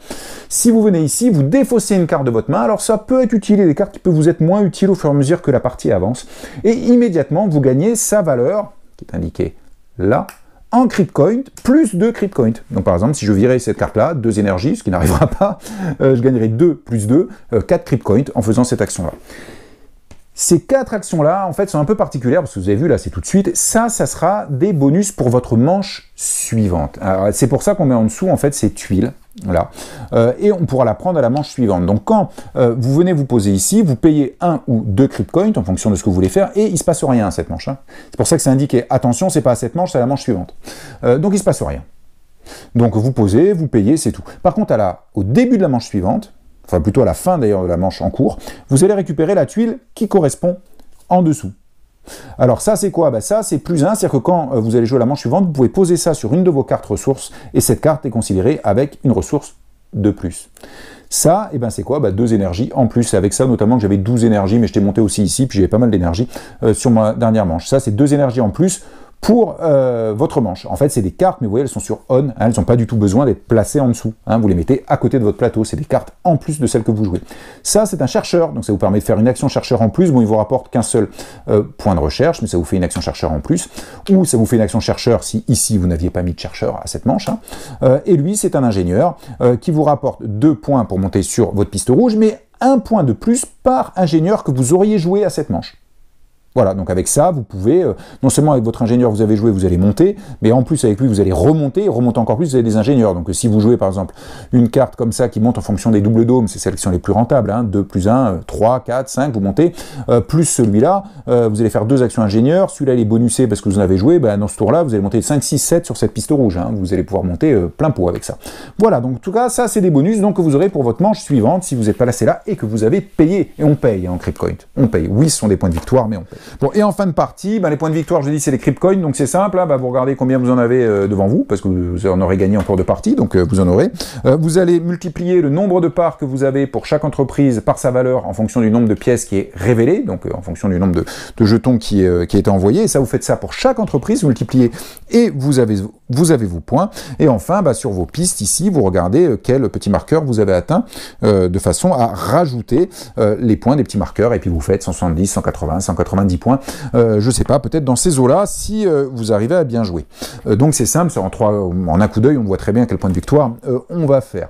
Si vous venez ici, vous défaussez une carte de votre main, alors ça peut être utile, des cartes qui peuvent vous être moins utiles au fur et à mesure que la partie avance. Et immédiatement, vous gagnez sa valeur, qui est indiquée là, en coin plus 2 coin Donc par exemple, si je virais cette carte-là, deux énergies, ce qui n'arrivera pas, euh, je gagnerai 2 plus 2, 4 coin en faisant cette action-là. Ces quatre actions-là, en fait, sont un peu particulières, parce que vous avez vu, là, c'est tout de suite. Ça, ça sera des bonus pour votre manche suivante. C'est pour ça qu'on met en dessous, en fait, ces tuiles voilà. Euh, et on pourra la prendre à la manche suivante. Donc quand euh, vous venez vous poser ici, vous payez un ou deux coins en fonction de ce que vous voulez faire, et il ne se passe rien à cette manche. Hein. C'est pour ça que c'est indiqué, attention, c'est pas à cette manche, c'est à la manche suivante. Euh, donc il ne se passe rien. Donc vous posez, vous payez, c'est tout. Par contre, à la, au début de la manche suivante, enfin plutôt à la fin d'ailleurs de la manche en cours, vous allez récupérer la tuile qui correspond en dessous. Alors ça, c'est quoi ben Ça, c'est plus 1, c'est-à-dire que quand euh, vous allez jouer la manche suivante, vous pouvez poser ça sur une de vos cartes ressources, et cette carte est considérée avec une ressource de plus. Ça, et eh ben c'est quoi ben Deux énergies en plus. avec ça notamment que j'avais 12 énergies, mais je t'ai monté aussi ici, puis j'avais pas mal d'énergie euh, sur ma dernière manche. Ça, c'est deux énergies en plus pour euh, votre manche. En fait, c'est des cartes, mais vous voyez, elles sont sur on, hein, elles n'ont pas du tout besoin d'être placées en dessous. Hein. vous les mettez à côté de votre plateau, c'est des cartes en plus de celles que vous jouez. Ça, c'est un chercheur, donc ça vous permet de faire une action chercheur en plus. Bon, il vous rapporte qu'un seul euh, point de recherche, mais ça vous fait une action chercheur en plus, ou ça vous fait une action chercheur si ici vous n'aviez pas mis de chercheur à cette manche. Hein. Euh, et lui, c'est un ingénieur qui vous rapporte deux points pour monter sur votre piste rouge, mais un point de plus par ingénieur que vous auriez joué à cette manche. Voilà, donc avec ça, vous pouvez, euh, non seulement avec votre ingénieur vous avez joué, vous allez monter, mais en plus avec lui vous allez remonter, remonter encore plus, vous avez des ingénieurs. Donc euh, si vous jouez par exemple une carte comme ça qui monte en fonction des doubles dômes, c'est celles qui sont les plus rentables, hein, 2 plus 1, 3, 4, 5, vous montez, euh, plus celui-là, vous allez faire deux actions ingénieurs, celui-là il est bonusé parce que vous en avez joué, ben, dans ce tour-là vous allez monter 5, 6, 7 sur cette piste rouge, hein. vous allez pouvoir monter plein pot avec ça. Voilà, donc en tout cas ça c'est des bonus donc, que vous aurez pour votre manche suivante si vous n'êtes pas lassé là et que vous avez payé, et on paye hein, en CryptCoin, on paye. Oui ce sont des points de victoire mais on paye. Bon, et en fin de partie, ben, les points de victoire, je dis, c'est les cryptcoins, donc c'est simple. Hein. Bah, vous regardez combien vous en avez euh, devant vous, parce que vous en aurez gagné en cours de partie, donc euh, vous en aurez. Euh, vous allez multiplier le nombre de parts que vous avez pour chaque entreprise par sa valeur en fonction du nombre de pièces qui est révélé, donc en fonction du nombre de, jetons qui, qui est envoyé. Et ça, vous faites ça pour chaque entreprise, vous multipliez et vous avez, vous avez vos points. Et enfin, bah, sur vos pistes ici, vous regardez quel petit marqueur vous avez atteint de façon à rajouter les points des petits marqueurs, et puis vous faites 170, 180, 190 points, euh, je sais pas, peut-être dans ces eaux-là, si euh, vous arrivez à bien jouer. Euh, donc c'est simple, en, trois, en un coup d'œil, on voit très bien quel point de victoire on va faire.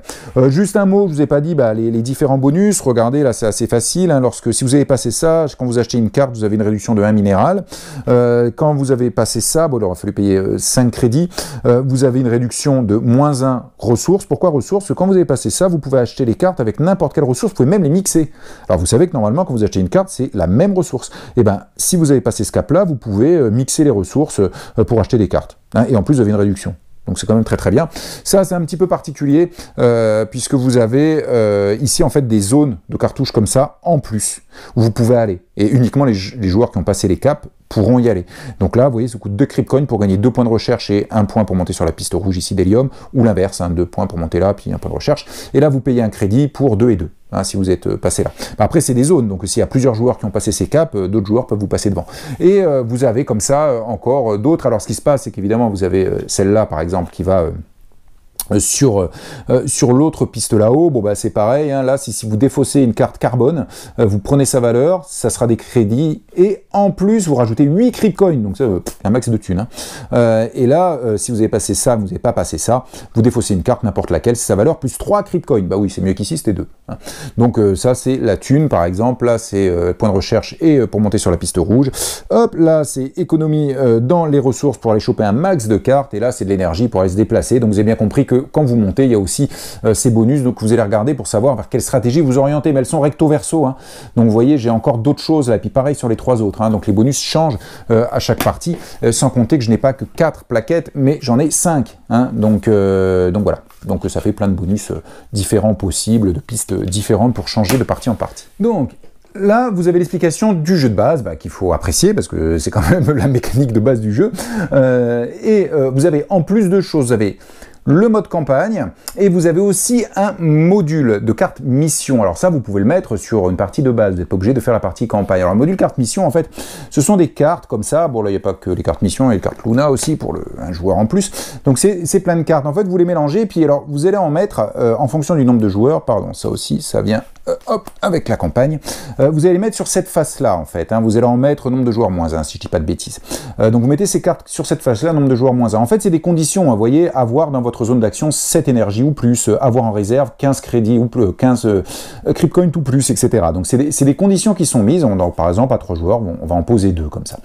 juste un mot, je vous ai pas dit, bah, les, différents bonus, regardez, là c'est assez facile, hein, lorsque si vous avez passé ça, quand vous achetez une carte, vous avez une réduction de 1 minéral, quand vous avez passé ça, bon, alors il a fallu payer 5 crédits, vous avez une réduction de moins 1 ressources. Pourquoi ressources quand vous avez passé ça, vous pouvez acheter les cartes avec n'importe quelle ressource, vous pouvez même les mixer. Alors vous savez que normalement, quand vous achetez une carte, c'est la même ressource. Et eh ben si vous avez passé ce cap-là, vous pouvez euh, mixer les ressources euh, pour acheter des cartes. Hein. et en plus, vous avez une réduction. Donc c'est quand même très très bien. Ça c'est un petit peu particulier euh, puisque vous avez ici en fait des zones de cartouches comme ça en plus où vous pouvez aller. Et uniquement les, joueurs qui ont passé les caps pourront y aller. Donc là vous voyez ça coûte 2 Cryptcoins pour gagner 2 points de recherche et 1 point pour monter sur la piste rouge ici d'Helium ou l'inverse, 2 hein, points pour monter là puis 1 point de recherche. Et là vous payez un crédit pour 2 et 2. Hein, si vous êtes euh, passé là. Après, c'est des zones, donc s'il y a plusieurs joueurs qui ont passé ces caps, euh, d'autres joueurs peuvent vous passer devant. Et euh, vous avez comme ça encore d'autres. Alors, ce qui se passe, c'est qu'évidemment, vous avez celle-là, par exemple, qui va... Euh, sur, euh, euh, sur l'autre piste là-haut, bon bah c'est pareil, hein. là si, si vous défaussez une carte carbone, vous prenez sa valeur, ça sera des crédits, et en plus vous rajoutez 8 Coins, donc ça un max de thunes. Hein. et là, si vous avez passé ça, vous n'avez pas passé ça, vous défaussez une carte, n'importe laquelle, c'est sa valeur, plus 3 Coins, bah oui c'est mieux qu'ici c'était 2. Hein. Donc ça c'est la thune par exemple, là c'est point de recherche et pour monter sur la piste rouge, hop là c'est économie dans les ressources pour aller choper un max de cartes, et là c'est de l'énergie pour aller se déplacer, donc vous avez bien compris que quand vous montez, il y a aussi euh, ces bonus, donc vous allez regarder pour savoir vers quelle stratégie vous orientez, mais elles sont recto-verso, hein. donc vous voyez, j'ai encore d'autres choses là, puis pareil sur les trois autres, hein. donc les bonus changent euh, à chaque partie, euh, sans compter que je n'ai pas que quatre plaquettes, mais j'en ai cinq, hein. donc, voilà, donc ça fait plein de bonus différents possibles, de pistes différentes pour changer de partie en partie. Donc, Là, vous avez l'explication du jeu de base, bah, qu'il faut apprécier, parce que c'est quand même la mécanique de base du jeu. et vous avez en plus de choses, vous avez le mode campagne et vous avez aussi un module de carte mission. Alors ça, vous pouvez le mettre sur une partie de base, vous n'êtes pas obligé de faire la partie campagne. Alors le module carte mission, en fait, ce sont des cartes comme ça. Bon, là, il n'y a pas que les cartes mission, et y a les cartes Luna aussi pour le, un joueur en plus. Donc c'est plein de cartes. En fait, vous les mélangez, puis alors vous allez en mettre euh, en fonction du nombre de joueurs. Pardon, ça aussi, ça vient euh, hop, avec la campagne. Euh, vous allez les mettre sur cette face-là, en fait. Hein. Vous allez en mettre nombre de joueurs moins 1, si je dis pas de bêtises. donc vous mettez ces cartes sur cette face-là, nombre de joueurs moins 1. En fait, c'est des conditions, hein, vous voyez, avoir dans votre zone d'action 7 énergies ou plus, euh, avoir en réserve 15 crédits ou plus, 15 crypto coins ou plus, etc. Donc c'est des, des, conditions qui sont mises. On, par exemple, à trois joueurs, on va en poser deux comme ça.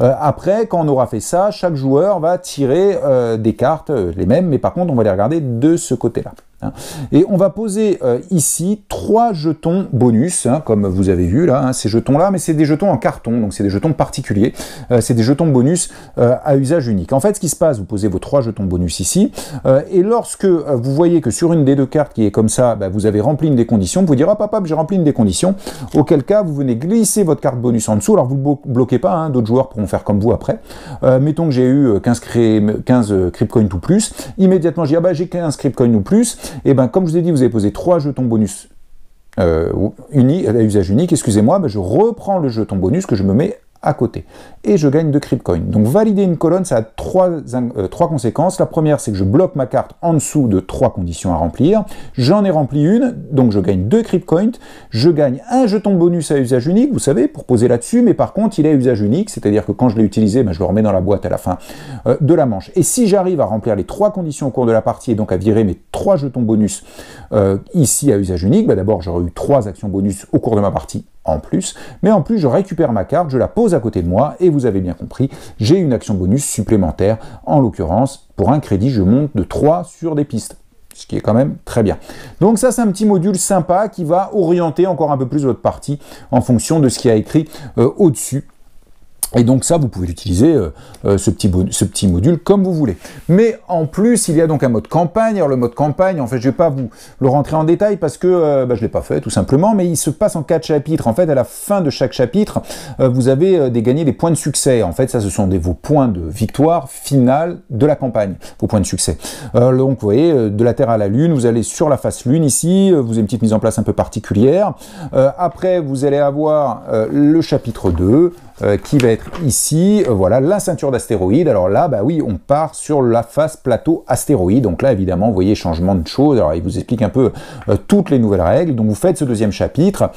Euh, après, quand on aura fait ça, chaque joueur va tirer euh, des cartes, les mêmes, mais par contre, on va les regarder de ce côté-là. Hein. Et on va poser euh, ici trois jetons bonus, hein, comme vous avez vu là, hein, ces jetons-là, mais c'est des jetons en carton, donc c'est des jetons particuliers, euh, c'est des jetons bonus euh, à usage unique. En fait, ce qui se passe, vous posez vos trois jetons bonus ici, et lorsque vous voyez que sur une des deux cartes qui est comme ça, bah, vous avez rempli une des conditions, vous, vous direz « Ah, papa, j'ai rempli une des conditions », auquel cas, vous venez glisser votre carte bonus en dessous, alors vous ne bloquez pas, d'autres joueurs pourront faire comme vous après. mettons que j'ai eu 15, crypto coins ou plus, immédiatement, j'ai dis « Ah bah, j'ai 15 coins ou plus », et eh ben, comme je vous ai dit, vous avez posé trois jetons bonus euh, à usage unique, excusez-moi, ben je reprends le jeton bonus que je me mets à côté. Et je gagne 2 CryptCoins. Donc valider une colonne, ça a trois, euh, trois conséquences. La première, c'est que je bloque ma carte en dessous de trois conditions à remplir. J'en ai rempli une, donc je gagne 2 coin Je gagne un jeton bonus à usage unique, vous savez, pour poser là-dessus, mais par contre, il est à usage unique, c'est-à-dire que quand je l'ai utilisé, ben, je le remets dans la boîte à la fin euh, de la manche. Et si j'arrive à remplir les trois conditions au cours de la partie et donc à virer mes trois jetons bonus euh, ici à usage unique, ben, d'abord j'aurai eu trois actions bonus au cours de ma partie en plus, mais en plus je récupère ma carte, je la pose à côté de moi, et vous avez bien compris, j'ai une action bonus supplémentaire, en l'occurrence, pour un crédit, je monte de 3 sur des pistes ce qui est quand même très bien. Donc ça, c'est un petit module sympa qui va orienter encore un peu plus votre partie en fonction de ce qui a écrit euh, au-dessus et donc ça, vous pouvez l'utiliser, euh, euh, ce, petit ce petit module, comme vous voulez. Mais en plus, il y a donc un mode campagne. Alors le mode campagne, en fait, je ne vais pas vous le rentrer en détail parce que euh, bah, je ne l'ai pas fait, tout simplement, mais il se passe en quatre chapitres. En fait, à la fin de chaque chapitre, vous avez des, gagné des points de succès. En fait, ça, ce sont vos points de victoire finale de la campagne, vos points de succès. donc, vous voyez, de la Terre à la Lune, vous allez sur la face Lune ici, vous avez une petite mise en place un peu particulière. après, vous allez avoir le chapitre 2, euh, qui va être ici, euh, voilà, la ceinture d'astéroïdes. Alors là, bah oui, on part sur la face plateau astéroïde. Donc là, évidemment, vous voyez, changement de choses. Alors, il vous explique un peu euh, toutes les nouvelles règles. Donc vous faites ce deuxième chapitre.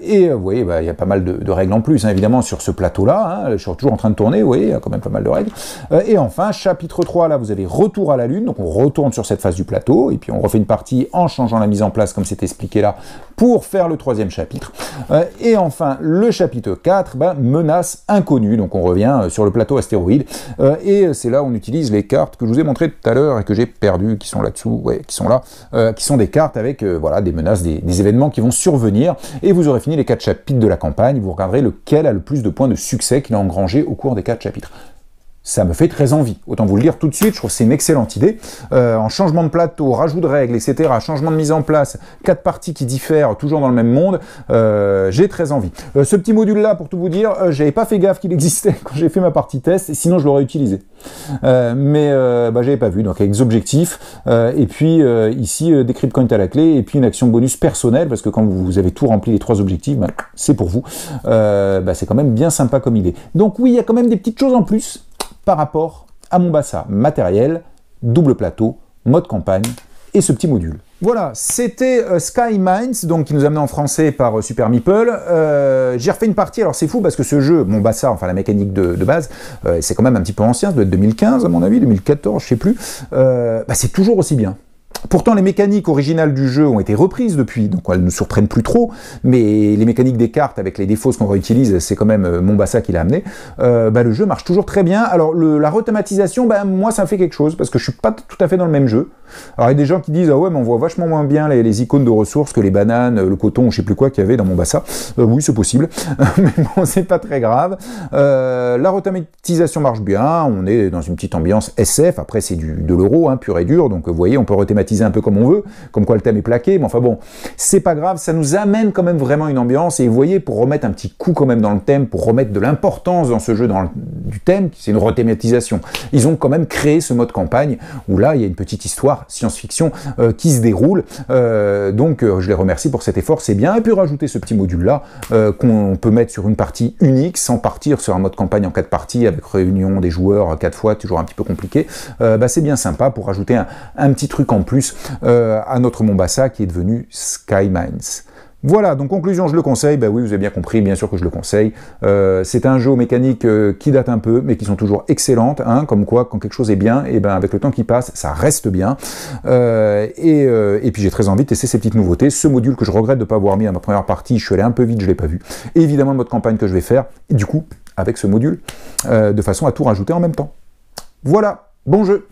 et vous voyez, bah, il y a pas mal de, règles en plus, hein, évidemment, sur ce plateau-là. Hein. je suis toujours en train de tourner, vous voyez, il y a quand même pas mal de règles. et enfin, chapitre 3, là, vous avez retour à la Lune. Donc on retourne sur cette face du plateau. Et puis on refait une partie en changeant la mise en place, comme c'est expliqué là, pour faire le troisième chapitre. et enfin, le chapitre 4, bah, menaces inconnues, Donc on revient euh, sur le plateau astéroïde. Euh, et euh, c'est là où on utilise les cartes que je vous ai montrées tout à l'heure et que j'ai perdues, qui sont là-dessous, ouais, qui sont là, qui sont des cartes avec voilà, des menaces, des, des, événements qui vont survenir. Et vous aurez fini les quatre chapitres de la campagne. Vous regarderez lequel a le plus de points de succès qu'il a engrangé au cours des quatre chapitres ça me fait très envie. Autant vous le dire tout de suite, je trouve que c'est une excellente idée. Euh, en changement de plateau, rajout de règles, etc., changement de mise en place, quatre parties qui diffèrent, toujours dans le même monde, euh, j'ai très envie. Euh, ce petit module-là, pour tout vous dire, j'avais pas fait gaffe qu'il existait quand j'ai fait ma partie test, et sinon je l'aurais utilisé. mais je bah, j'avais pas vu, donc avec des objectifs, et puis ici, des des à la clé, et puis une action bonus personnelle, parce que quand vous avez tout rempli les trois objectifs, bah, c'est pour vous. Bah, c'est quand même bien sympa comme idée. Donc oui, il y a quand même des petites choses en plus, par rapport à mon Bassa matériel, double plateau, mode campagne et ce petit module. Voilà, c'était euh, Sky Mines, donc qui nous amenait en français par euh, Super Meeple. Euh, j'ai refait une partie, alors c'est fou parce que ce jeu, mon Bassa enfin la mécanique de, base, c'est quand même un petit peu ancien, ça doit être 2015 à mon avis, 2014, je sais plus. Bah, c'est toujours aussi bien. Pourtant, les mécaniques originales du jeu ont été reprises depuis, donc elles ne nous surprennent plus trop, mais les mécaniques des cartes avec les défauts qu'on réutilise, c'est quand même euh, Mombasa qui l'a amené, euh, bah, le jeu marche toujours très bien. Alors, la rethématisation, bah, moi, ça me fait quelque chose, parce que je suis pas tout à fait dans le même jeu. Alors, il y a des gens qui disent, ah ouais, mais on voit vachement moins bien les, icônes de ressources que les bananes, le coton, je sais plus quoi qu'il y avait dans Mombasa euh, oui, c'est possible, mais bon, c'est pas très grave. la rethématisation marche bien, on est dans une petite ambiance SF, après c'est de l'euro, hein, pur et dur, donc vous voyez, on peut rethématiser un peu comme on veut, comme quoi le thème est plaqué, mais enfin bon, c'est pas grave, ça nous amène quand même vraiment une ambiance, et vous voyez, pour remettre un petit coup quand même dans le thème, pour remettre de l'importance dans ce jeu dans le, du thème, c'est une rethématisation, ils ont quand même créé ce mode campagne, où là, il y a une petite histoire science-fiction euh, qui se déroule, euh, donc euh, je les remercie pour cet effort, c'est bien, et puis rajouter ce petit module-là, qu'on peut mettre sur une partie unique, sans partir sur un mode campagne en quatre parties, avec réunion des joueurs quatre fois, toujours un petit peu compliqué, bah, c'est bien sympa pour rajouter un petit truc en plus, euh, à notre Mombasa qui est devenu Sky Mines. Voilà, donc conclusion, je le conseille. Ben oui, vous avez bien compris, bien sûr que je le conseille. Euh, c'est un jeu mécanique mécaniques euh, qui date un peu, mais qui sont toujours excellentes. Hein, comme quoi, quand quelque chose est bien, et eh ben avec le temps qui passe, ça reste bien. et, puis j'ai très envie de tester ces petites nouveautés. Ce module que je regrette de ne pas avoir mis à ma première partie, je suis allé un peu vite, je l'ai pas vu. Et évidemment, le mode campagne que je vais faire, du coup, avec ce module, de façon à tout rajouter en même temps. Voilà, bon jeu